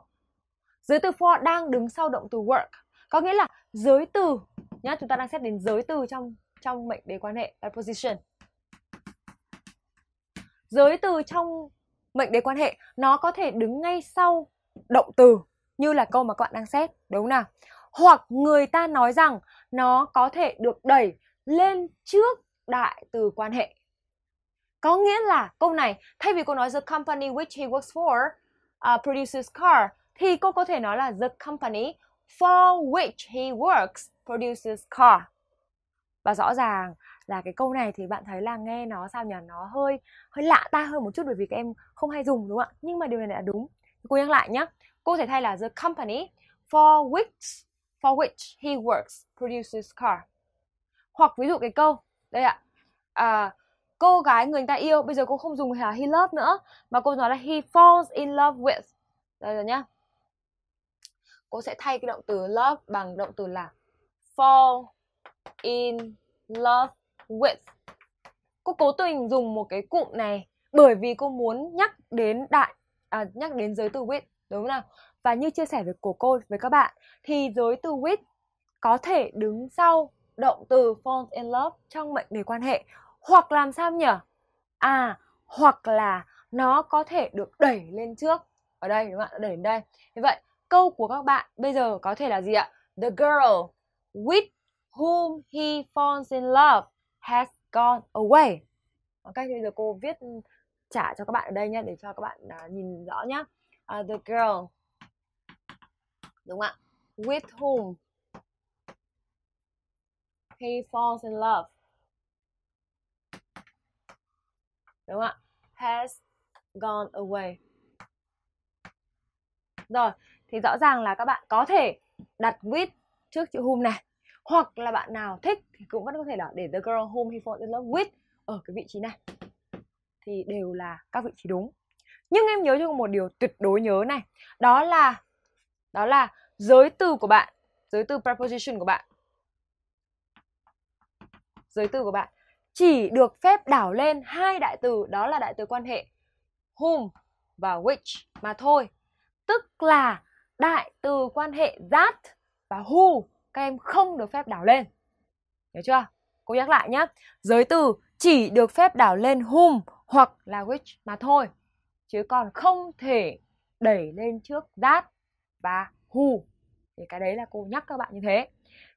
Giới từ for đang đứng sau động từ work. Có nghĩa là giới từ nhá chúng ta đang xét đến giới từ trong trong mệnh đề quan hệ preposition giới từ trong mệnh đề quan hệ nó có thể đứng ngay sau động từ như là câu mà các bạn đang xét đúng không nào hoặc người ta nói rằng nó có thể được đẩy lên trước đại từ quan hệ có nghĩa là câu này thay vì cô nói the company which he works for uh, produces car thì cô có thể nói là the company for which he works produces car và rõ ràng là cái câu này thì bạn thấy là nghe nó sao nhỉ nó hơi hơi lạ ta hơn một chút bởi vì các em không hay dùng đúng không ạ nhưng mà điều này là đúng cô nhắc lại nhé cô sẽ thay là the company for which for which he works produces car hoặc ví dụ cái câu đây ạ à, cô gái người ta yêu bây giờ cô không dùng là he love nữa mà cô nói là he falls in love with đây rồi nhá cô sẽ thay cái động từ love bằng động từ là fall in love with cô cố tình dùng một cái cụm này bởi vì cô muốn nhắc đến đại à, nhắc đến giới từ with đúng không nào và như chia sẻ với của cô với các bạn thì giới từ with có thể đứng sau động từ fall in love trong mệnh đề quan hệ hoặc làm sao nhỉ à hoặc là nó có thể được đẩy lên trước ở đây đúng không ạ đẩy lên đây như vậy câu của các bạn bây giờ có thể là gì ạ the girl with whom he falls in love has gone away. Ok, bây giờ cô viết trả cho các bạn ở đây nhé để cho các bạn uh, nhìn rõ nhé. Uh, à, the girl đúng ạ with whom he falls in love đúng ạ has gone away rồi thì rõ ràng là các bạn có thể đặt with trước chữ whom này hoặc là bạn nào thích thì cũng vẫn có thể là để the girl whom he falls in love with ở cái vị trí này thì đều là các vị trí đúng nhưng em nhớ cho một điều tuyệt đối nhớ này đó là đó là giới từ của bạn giới từ preposition của bạn giới từ của bạn chỉ được phép đảo lên hai đại từ đó là đại từ quan hệ whom và which mà thôi tức là đại từ quan hệ that và who các em không được phép đảo lên. Hiểu chưa? Cô nhắc lại nhé. Giới từ chỉ được phép đảo lên whom hoặc là which mà thôi. Chứ còn không thể đẩy lên trước that và who. Thì cái đấy là cô nhắc các bạn như thế.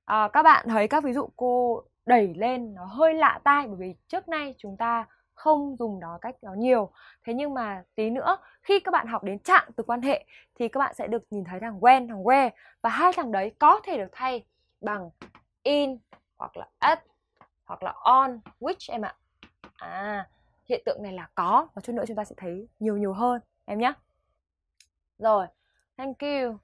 À, các bạn thấy các ví dụ cô đẩy lên nó hơi lạ tai bởi vì trước nay chúng ta không dùng nó cách đó nhiều thế nhưng mà tí nữa khi các bạn học đến trạng từ quan hệ thì các bạn sẽ được nhìn thấy thằng when thằng where và hai thằng đấy có thể được thay bằng in hoặc là at hoặc là on which em ạ à hiện tượng này là có và chút nữa chúng ta sẽ thấy nhiều nhiều hơn em nhé rồi thank you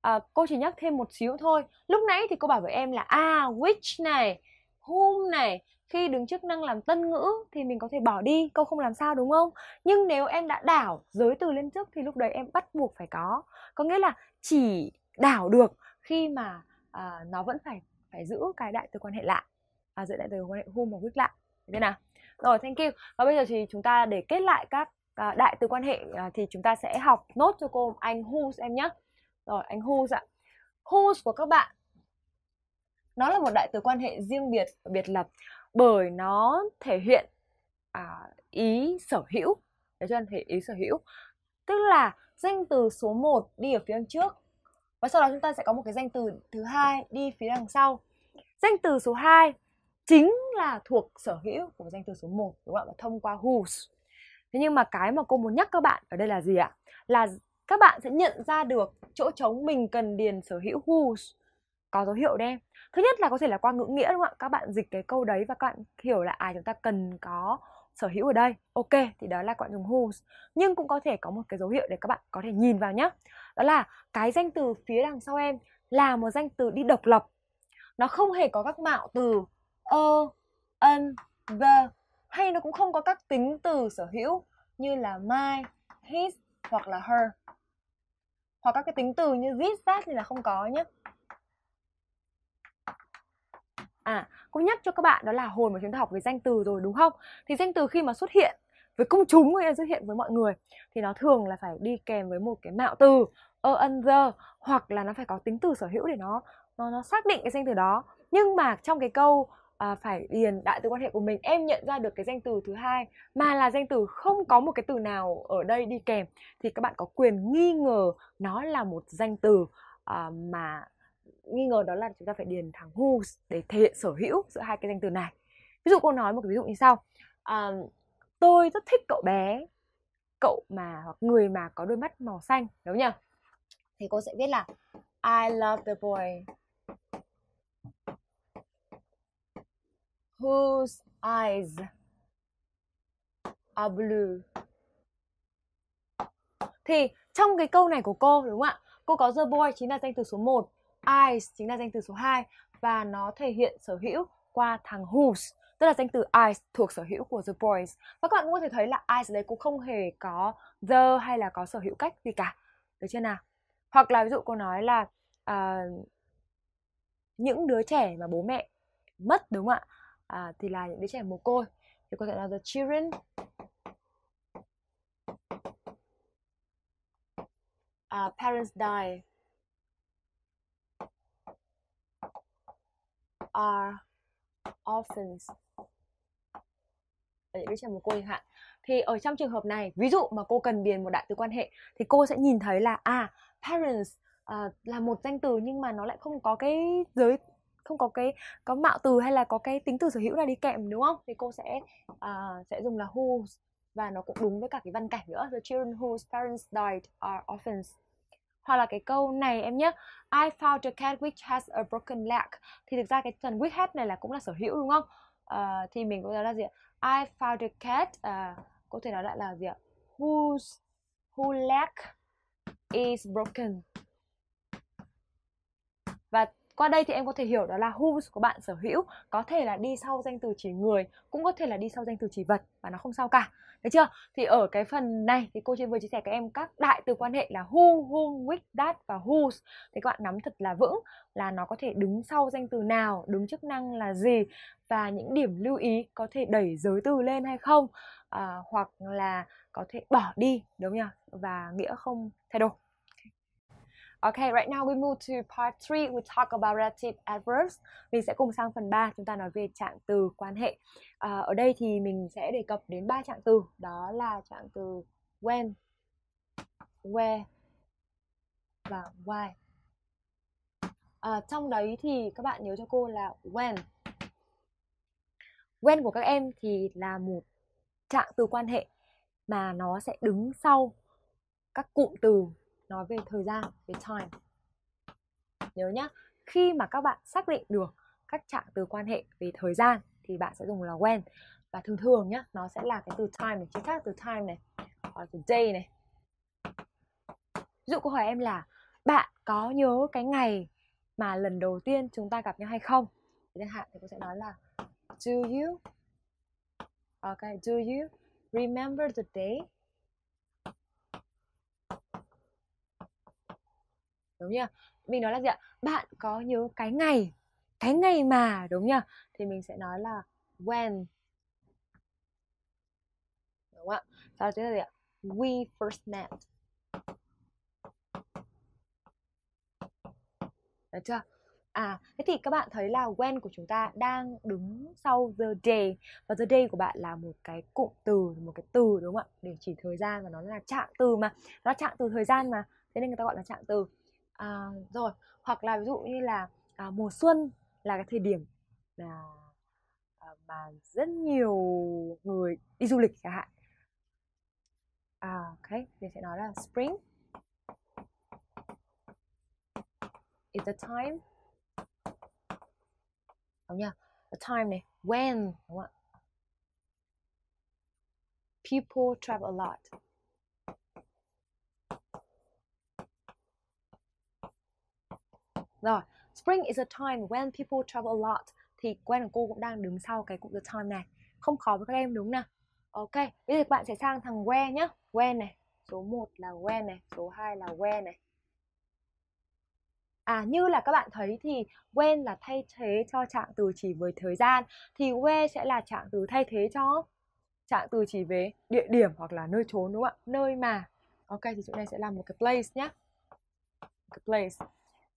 à, cô chỉ nhắc thêm một xíu thôi lúc nãy thì cô bảo với em là a à, which này whom này khi đứng chức năng làm tân ngữ thì mình có thể bỏ đi câu không làm sao đúng không nhưng nếu em đã đảo giới từ lên trước thì lúc đấy em bắt buộc phải có có nghĩa là chỉ đảo được khi mà à, nó vẫn phải phải giữ cái đại từ quan hệ lạ à, giữ đại từ quan hệ whom và which lạ thế nào rồi thank you và bây giờ thì chúng ta để kết lại các à, đại từ quan hệ à, thì chúng ta sẽ học nốt cho cô anh who's em nhé rồi anh who's ạ who's của các bạn nó là một đại từ quan hệ riêng biệt và biệt lập bởi nó thể hiện à, ý sở hữu để cho thể ý sở hữu tức là danh từ số 1 đi ở phía đằng trước và sau đó chúng ta sẽ có một cái danh từ thứ hai đi phía đằng sau danh từ số 2 chính là thuộc sở hữu của danh từ số 1 đúng không ạ thông qua whose thế nhưng mà cái mà cô muốn nhắc các bạn ở đây là gì ạ là các bạn sẽ nhận ra được chỗ trống mình cần điền sở hữu whose có dấu hiệu đen thứ nhất là có thể là qua ngữ nghĩa đúng không ạ các bạn dịch cái câu đấy và các bạn hiểu là à chúng ta cần có sở hữu ở đây ok thì đó là các bạn dùng whose nhưng cũng có thể có một cái dấu hiệu để các bạn có thể nhìn vào nhé đó là cái danh từ phía đằng sau em là một danh từ đi độc lập nó không hề có các mạo từ o an the hay nó cũng không có các tính từ sở hữu như là my his hoặc là her hoặc các cái tính từ như this that thì là không có nhé à cô nhắc cho các bạn đó là hồi mà chúng ta học về danh từ rồi đúng không thì danh từ khi mà xuất hiện với công chúng hay xuất hiện với mọi người thì nó thường là phải đi kèm với một cái mạo từ a under hoặc là nó phải có tính từ sở hữu để nó nó nó xác định cái danh từ đó nhưng mà trong cái câu à, phải điền đại từ quan hệ của mình em nhận ra được cái danh từ thứ hai mà là danh từ không có một cái từ nào ở đây đi kèm thì các bạn có quyền nghi ngờ nó là một danh từ à, mà nghi ngờ đó là chúng ta phải điền thằng who để thể hiện sở hữu giữa hai cái danh từ này ví dụ cô nói một cái ví dụ như sau à, tôi rất thích cậu bé cậu mà hoặc người mà có đôi mắt màu xanh đúng nhỉ thì cô sẽ viết là I love the boy whose eyes are blue thì trong cái câu này của cô đúng không ạ cô có the boy chính là danh từ số 1 eyes chính là danh từ số 2 và nó thể hiện sở hữu qua thằng whose tức là danh từ eyes thuộc sở hữu của the boys và các bạn cũng có thể thấy là eyes đấy cũng không hề có the hay là có sở hữu cách gì cả được chưa nào hoặc là ví dụ cô nói là uh, những đứa trẻ mà bố mẹ mất đúng không ạ à, thì là những đứa trẻ mồ côi thì có thể là the children uh, parents die are orphans để đứa trẻ một cô chẳng hạn thì ở trong trường hợp này ví dụ mà cô cần điền một đại từ quan hệ thì cô sẽ nhìn thấy là à parents uh, là một danh từ nhưng mà nó lại không có cái giới không có cái có mạo từ hay là có cái tính từ sở hữu là đi kèm đúng không thì cô sẽ uh, sẽ dùng là whose và nó cũng đúng với cả cái văn cảnh nữa the children whose parents died are orphans hoặc là cái câu này em nhé I found a cat which has a broken leg thì thực ra cái phần which has này là cũng là sở hữu đúng không uh, thì mình cũng nói là gì I found a cat uh, có thể nói lại là gì ạ whose who leg is broken và qua đây thì em có thể hiểu đó là whose của bạn sở hữu có thể là đi sau danh từ chỉ người, cũng có thể là đi sau danh từ chỉ vật và nó không sao cả. thấy chưa? Thì ở cái phần này thì cô trên vừa chia sẻ các em các đại từ quan hệ là who, whom, which, that và whose. Thì các bạn nắm thật là vững là nó có thể đứng sau danh từ nào, đúng chức năng là gì và những điểm lưu ý có thể đẩy giới từ lên hay không à, hoặc là có thể bỏ đi đúng không nhỉ? Và nghĩa không thay đổi. Okay, right now we move to part 3. We talk about relative adverbs. Mình sẽ cùng sang phần 3, chúng ta nói về trạng từ quan hệ. À, ở đây thì mình sẽ đề cập đến ba trạng từ, đó là trạng từ when, where và why. À, trong đấy thì các bạn nhớ cho cô là when. When của các em thì là một trạng từ quan hệ mà nó sẽ đứng sau các cụm từ nói về thời gian về time nhớ nhá khi mà các bạn xác định được các trạng từ quan hệ về thời gian thì bạn sẽ dùng là when và thường thường nhá nó sẽ là cái từ time này chính xác từ time này hoặc từ day này ví dụ câu hỏi em là bạn có nhớ cái ngày mà lần đầu tiên chúng ta gặp nhau hay không chẳng hạn thì cô sẽ nói là do you okay do you remember the day đúng nhỉ mình nói là gì ạ bạn có nhớ cái ngày cái ngày mà đúng nhỉ thì mình sẽ nói là when đúng không ạ sau đó là gì ạ we first met được chưa À, thế thì các bạn thấy là when của chúng ta đang đứng sau the day Và the day của bạn là một cái cụm từ, một cái từ đúng không ạ? Để chỉ thời gian và nó là trạng từ mà Nó là trạng từ thời gian mà Thế nên người ta gọi là trạng từ à, rồi hoặc là ví dụ như là à, mùa xuân là cái thời điểm là à, mà rất nhiều người đi du lịch chẳng hạn à, ok mình sẽ nói là spring is the time đúng nhá the time này when đúng không ạ people travel a lot Rồi, spring is a time when people travel a lot thì quen của cô cũng đang đứng sau cái cụm the time này. Không khó với các em đúng nào? Ok, bây giờ bạn sẽ sang thằng where nhá. When này, số 1 là when này, số 2 là where này. À như là các bạn thấy thì when là thay thế cho trạng từ chỉ với thời gian thì where sẽ là trạng từ thay thế cho trạng từ chỉ về địa điểm hoặc là nơi trốn đúng không ạ? Nơi mà. Ok thì chỗ này sẽ là một cái place nhé. Cái place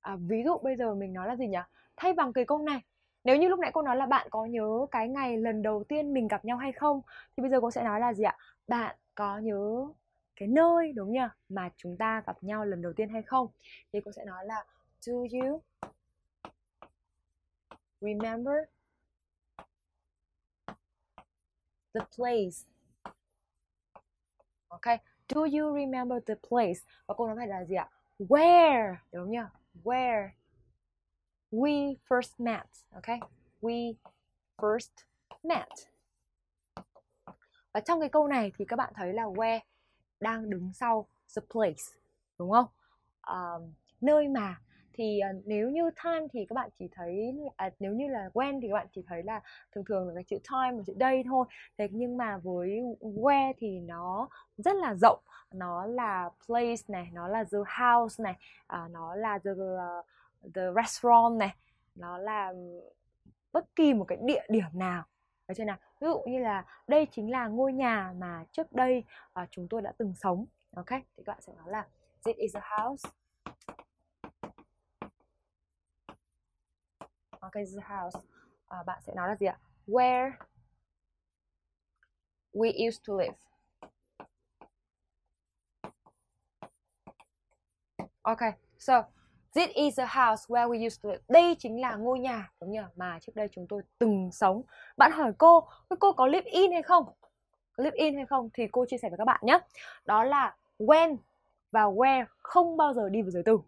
à, ví dụ bây giờ mình nói là gì nhỉ thay bằng cái câu này nếu như lúc nãy cô nói là bạn có nhớ cái ngày lần đầu tiên mình gặp nhau hay không thì bây giờ cô sẽ nói là gì ạ bạn có nhớ cái nơi đúng nhỉ mà chúng ta gặp nhau lần đầu tiên hay không thì cô sẽ nói là do you remember the place ok do you remember the place và cô nói phải là gì ạ where đúng nhỉ where we first met. Okay, we first met. Và trong cái câu này thì các bạn thấy là where đang đứng sau the place đúng không? Um, nơi mà thì uh, nếu như time thì các bạn chỉ thấy à, nếu như là when thì các bạn chỉ thấy là thường thường là cái chữ time và chữ day thôi thế nhưng mà với where thì nó rất là rộng nó là place này nó là the house này à, nó là the uh, the restaurant này nó là bất kỳ một cái địa điểm nào ở trên nào ví dụ như là đây chính là ngôi nhà mà trước đây uh, chúng tôi đã từng sống ok thì các bạn sẽ nói là this is a house Ok, the house. À, bạn sẽ nói là gì ạ? Where we used to live. Ok, so this is the house where we used to live. Đây chính là ngôi nhà đúng nhỉ mà trước đây chúng tôi từng sống. Bạn hỏi cô, cô có live in hay không? Live in hay không thì cô chia sẻ với các bạn nhé. Đó là when và where không bao giờ đi vào giới từ.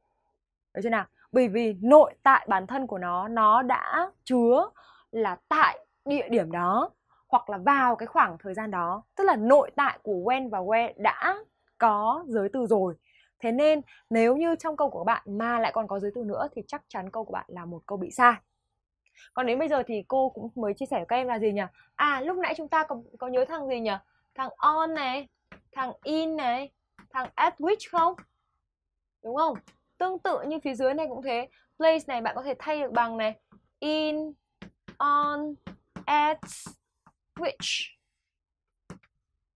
Được chưa nào? bởi vì nội tại bản thân của nó nó đã chứa là tại địa điểm đó hoặc là vào cái khoảng thời gian đó tức là nội tại của when và where đã có giới từ rồi thế nên nếu như trong câu của bạn mà lại còn có giới từ nữa thì chắc chắn câu của bạn là một câu bị sai còn đến bây giờ thì cô cũng mới chia sẻ với các em là gì nhỉ à lúc nãy chúng ta có, có nhớ thằng gì nhỉ thằng on này thằng in này thằng at which không đúng không Tương tự như phía dưới này cũng thế. Place này bạn có thể thay được bằng này. In, on, at, which.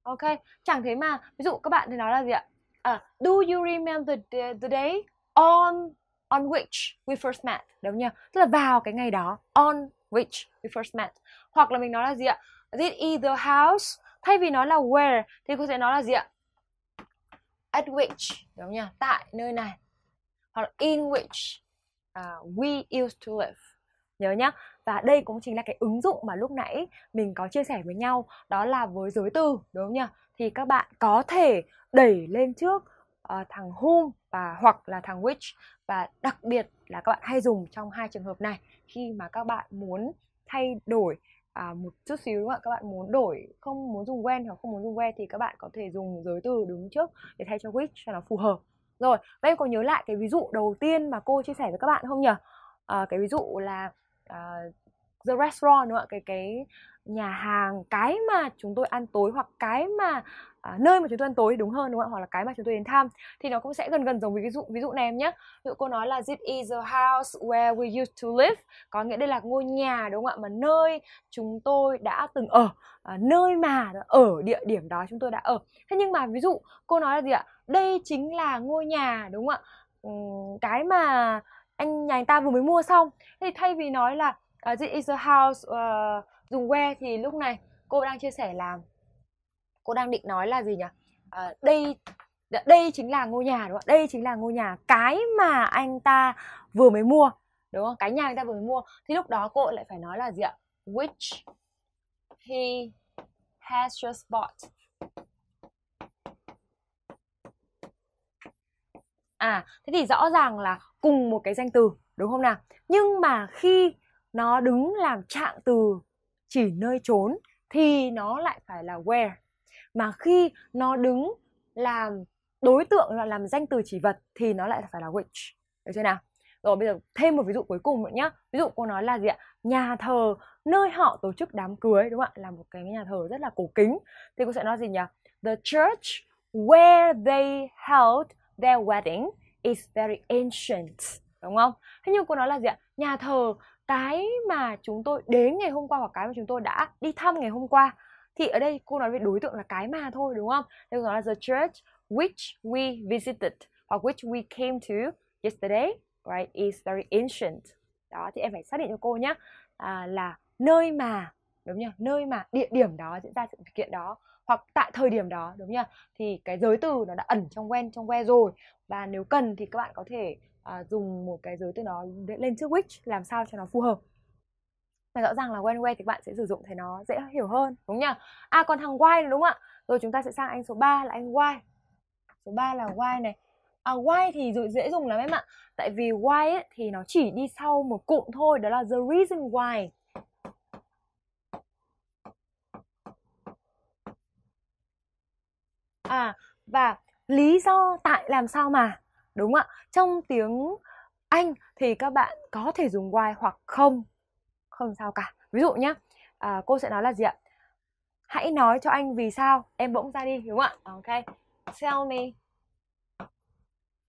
Ok, chẳng thế mà. Ví dụ các bạn thì nói là gì ạ? À, do you remember the, the day on on which we first met? Đúng nhỉ? Tức là vào cái ngày đó. On which we first met. Hoặc là mình nói là gì ạ? Did the house? Thay vì nói là where thì cô sẽ nói là gì ạ? At which. Đúng nhỉ? Tại nơi này hoặc là in which uh, we used to live nhớ nhá và đây cũng chính là cái ứng dụng mà lúc nãy mình có chia sẻ với nhau đó là với giới từ đúng không nhỉ thì các bạn có thể đẩy lên trước uh, thằng whom và hoặc là thằng which và đặc biệt là các bạn hay dùng trong hai trường hợp này khi mà các bạn muốn thay đổi à, một chút xíu đúng không ạ các bạn muốn đổi không muốn dùng when hoặc không muốn dùng where thì các bạn có thể dùng giới từ đứng trước để thay cho which cho nó phù hợp rồi, các em có nhớ lại cái ví dụ đầu tiên mà cô chia sẻ với các bạn không nhỉ? À, cái ví dụ là à, the restaurant đúng không ạ? Cái cái nhà hàng cái mà chúng tôi ăn tối hoặc cái mà à, nơi mà chúng tôi ăn tối đúng hơn đúng không ạ? Hoặc là cái mà chúng tôi đến thăm thì nó cũng sẽ gần gần giống với ví dụ ví dụ này em nhé. Ví dụ cô nói là this is the house where we used to live. Có nghĩa đây là ngôi nhà đúng không ạ? Mà nơi chúng tôi đã từng ở, à, nơi mà ở địa điểm đó chúng tôi đã ở. Thế nhưng mà ví dụ cô nói là gì ạ? đây chính là ngôi nhà đúng không ạ cái mà anh nhà anh ta vừa mới mua xong thì thay vì nói là uh, this is a house uh, dùng where thì lúc này cô đang chia sẻ là cô đang định nói là gì nhỉ uh, đây đây chính là ngôi nhà đúng không đây chính là ngôi nhà cái mà anh ta vừa mới mua đúng không cái nhà anh ta vừa mới mua thì lúc đó cô lại phải nói là gì ạ which he has just bought à thế thì rõ ràng là cùng một cái danh từ đúng không nào nhưng mà khi nó đứng làm trạng từ chỉ nơi trốn thì nó lại phải là where mà khi nó đứng làm đối tượng là làm danh từ chỉ vật thì nó lại phải là which được chưa nào rồi bây giờ thêm một ví dụ cuối cùng nữa nhá ví dụ cô nói là gì ạ nhà thờ nơi họ tổ chức đám cưới đúng không ạ là một cái nhà thờ rất là cổ kính thì cô sẽ nói gì nhỉ the church where they held Their wedding is very ancient. Đúng không? Thế nhưng cô nói là gì ạ? Nhà thờ cái mà chúng tôi đến ngày hôm qua hoặc cái mà chúng tôi đã đi thăm ngày hôm qua thì ở đây cô nói về đối tượng là cái mà thôi đúng không? Thế cô nói là the church which we visited hoặc which we came to yesterday right is very ancient. Đó thì em phải xác định cho cô nhé à, là nơi mà đúng nhỉ? Nơi mà địa điểm đó diễn ra sự kiện đó hoặc tại thời điểm đó đúng nhá thì cái giới từ nó đã ẩn trong when trong where rồi và nếu cần thì các bạn có thể à, dùng một cái giới từ nó lên trước which làm sao cho nó phù hợp và rõ ràng là when where thì các bạn sẽ sử dụng thấy nó dễ hiểu hơn đúng nhá à còn thằng why đúng không ạ rồi chúng ta sẽ sang anh số 3 là anh why số 3 là why này À, why thì dễ dùng lắm em ạ Tại vì why ấy, thì nó chỉ đi sau một cụm thôi Đó là the reason why à và lý do tại làm sao mà đúng ạ trong tiếng anh thì các bạn có thể dùng why hoặc không không sao cả ví dụ nhé à, cô sẽ nói là gì ạ hãy nói cho anh vì sao em bỗng ra đi đúng không ạ ok tell me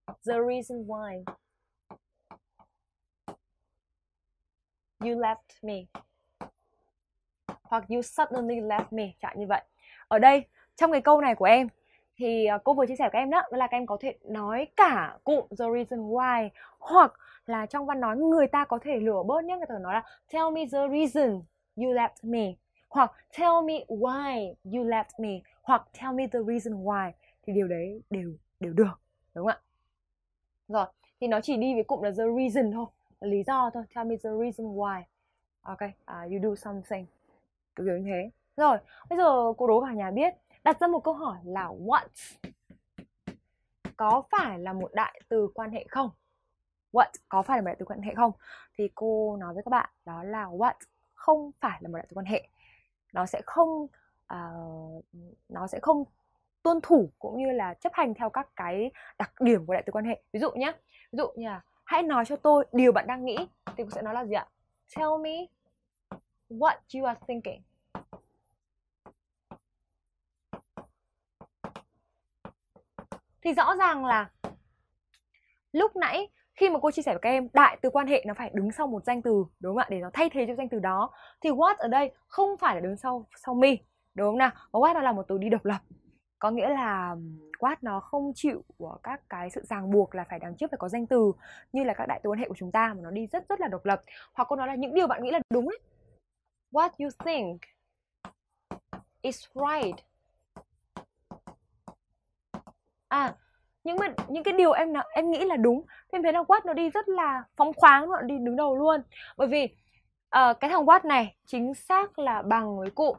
the reason why you left me hoặc you suddenly left me chẳng như vậy ở đây trong cái câu này của em thì à, cô vừa chia sẻ với các em đó, đó là các em có thể nói cả cụm the reason why hoặc là trong văn nói người ta có thể lửa bớt nhé người ta nói là tell me the reason you left me hoặc tell me why you left me hoặc tell me the reason why thì điều đấy đều đều được đúng không ạ rồi thì nó chỉ đi với cụm là the reason thôi là lý do thôi tell me the reason why ok uh, you do something kiểu như thế rồi bây giờ cô đố cả nhà biết đặt ra một câu hỏi là what có phải là một đại từ quan hệ không what có phải là một đại từ quan hệ không thì cô nói với các bạn đó là what không phải là một đại từ quan hệ nó sẽ không uh, nó sẽ không tuân thủ cũng như là chấp hành theo các cái đặc điểm của đại từ quan hệ ví dụ nhé ví dụ như là hãy nói cho tôi điều bạn đang nghĩ thì cô sẽ nói là gì ạ tell me what you are thinking thì rõ ràng là lúc nãy khi mà cô chia sẻ với các em đại từ quan hệ nó phải đứng sau một danh từ đúng không ạ để nó thay thế cho danh từ đó thì what ở đây không phải là đứng sau sau me đúng không nào mà what nó là một từ đi độc lập có nghĩa là what nó không chịu của các cái sự ràng buộc là phải đằng trước phải có danh từ như là các đại từ quan hệ của chúng ta mà nó đi rất rất là độc lập hoặc cô nói là những điều bạn nghĩ là đúng ấy what you think is right à những mà những cái điều em em nghĩ là đúng em thấy là Watt nó đi rất là phóng khoáng nó đi đứng đầu luôn bởi vì uh, cái thằng Watt này chính xác là bằng với cụ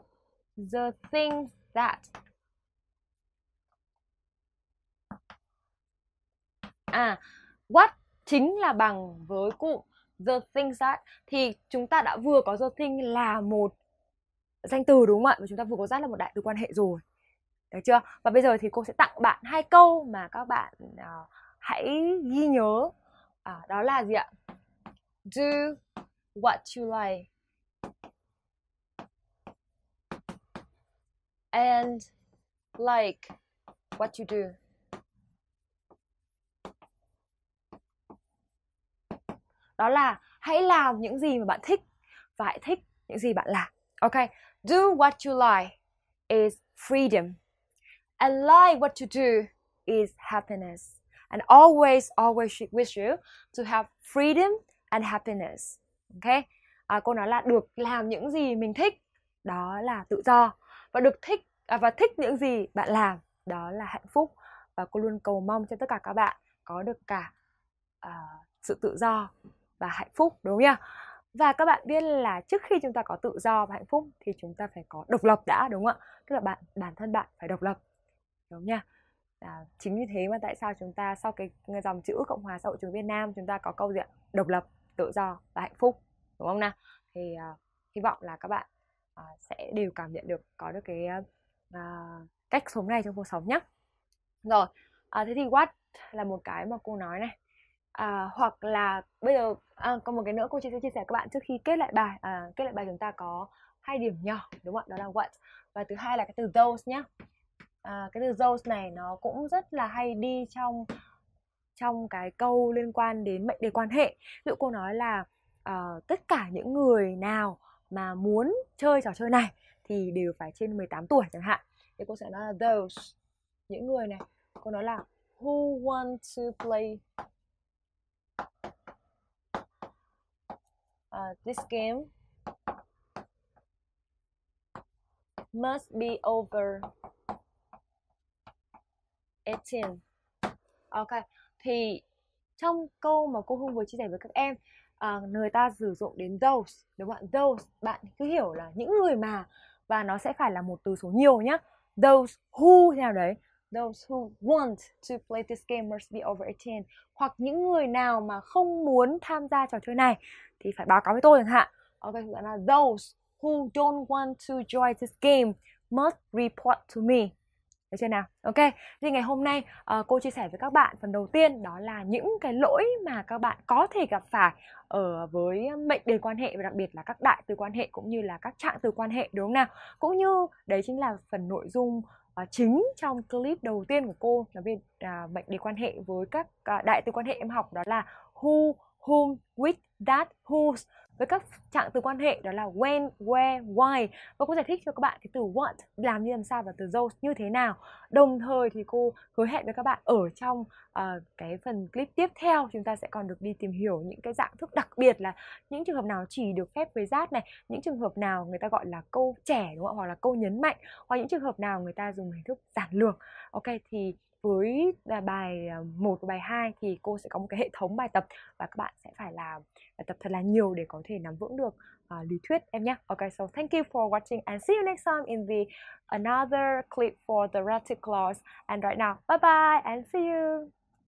the thing that à what chính là bằng với cụ the thing that thì chúng ta đã vừa có the thing là một danh từ đúng không ạ và chúng ta vừa có that là một đại từ quan hệ rồi được chưa và bây giờ thì cô sẽ tặng bạn hai câu mà các bạn uh, hãy ghi nhớ à, đó là gì ạ do what you like and like what you do đó là hãy làm những gì mà bạn thích và hãy thích những gì bạn làm ok do what you like is freedom and like what you do is happiness. And always, always wish you to have freedom and happiness. okay? À, cô nói là được làm những gì mình thích, đó là tự do. Và được thích à, và thích những gì bạn làm, đó là hạnh phúc. Và cô luôn cầu mong cho tất cả các bạn có được cả uh, sự tự do và hạnh phúc đúng không nhỉ? Và các bạn biết là trước khi chúng ta có tự do và hạnh phúc thì chúng ta phải có độc lập đã đúng không ạ? Tức là bạn bản thân bạn phải độc lập đúng nha à, chính vì thế mà tại sao chúng ta sau cái dòng chữ cộng hòa xã hội chủ nghĩa việt nam chúng ta có câu diện độc lập tự do và hạnh phúc đúng không nào thì à, hy vọng là các bạn à, sẽ đều cảm nhận được có được cái à, cách sống này trong cuộc sống nhé rồi à, thế thì what là một cái mà cô nói này à, hoặc là bây giờ à, còn một cái nữa cô sẽ chia sẻ các bạn trước khi kết lại bài à, kết lại bài chúng ta có hai điểm nhỏ đúng không ạ đó là what và thứ hai là cái từ those nhé à, cái từ those này nó cũng rất là hay đi trong trong cái câu liên quan đến mệnh đề quan hệ ví dụ cô nói là uh, tất cả những người nào mà muốn chơi trò chơi này thì đều phải trên 18 tuổi chẳng hạn thì cô sẽ nói là those những người này cô nói là who want to play uh, this game must be over 18. Ok, thì trong câu mà cô Hương vừa chia sẻ với các em à, người ta sử dụng đến those đúng không ạ those bạn cứ hiểu là những người mà và nó sẽ phải là một từ số nhiều nhá those who thế nào đấy those who want to play this game must be over 18 hoặc những người nào mà không muốn tham gia trò chơi này thì phải báo cáo với tôi chẳng hạn ok là those who don't want to join this game must report to me được chưa nào? Ok, thì ngày hôm nay uh, cô chia sẻ với các bạn phần đầu tiên đó là những cái lỗi mà các bạn có thể gặp phải ở với mệnh đề quan hệ và đặc biệt là các đại từ quan hệ cũng như là các trạng từ quan hệ đúng không nào? Cũng như đấy chính là phần nội dung uh, chính trong clip đầu tiên của cô là về uh, mệnh đề quan hệ với các uh, đại từ quan hệ em học đó là who, whom, with, that, whose với các trạng từ quan hệ đó là when, where, why và cô giải thích cho các bạn cái từ what làm như làm sao và từ those như thế nào. Đồng thời thì cô hứa hẹn với các bạn ở trong uh, cái phần clip tiếp theo chúng ta sẽ còn được đi tìm hiểu những cái dạng thức đặc biệt là những trường hợp nào chỉ được phép với that này, những trường hợp nào người ta gọi là câu trẻ đúng không ạ hoặc là câu nhấn mạnh hoặc những trường hợp nào người ta dùng hình thức giản lược. Ok thì với bài 1 à, và bài 2 thì cô sẽ có một cái hệ thống bài tập và các bạn sẽ phải làm bài tập thật là nhiều để có thể nắm vững được uh, lý thuyết em nhé. Okay, so thank you for watching and see you next time in the another clip for the rhetoric clause. And right now, bye bye and see you.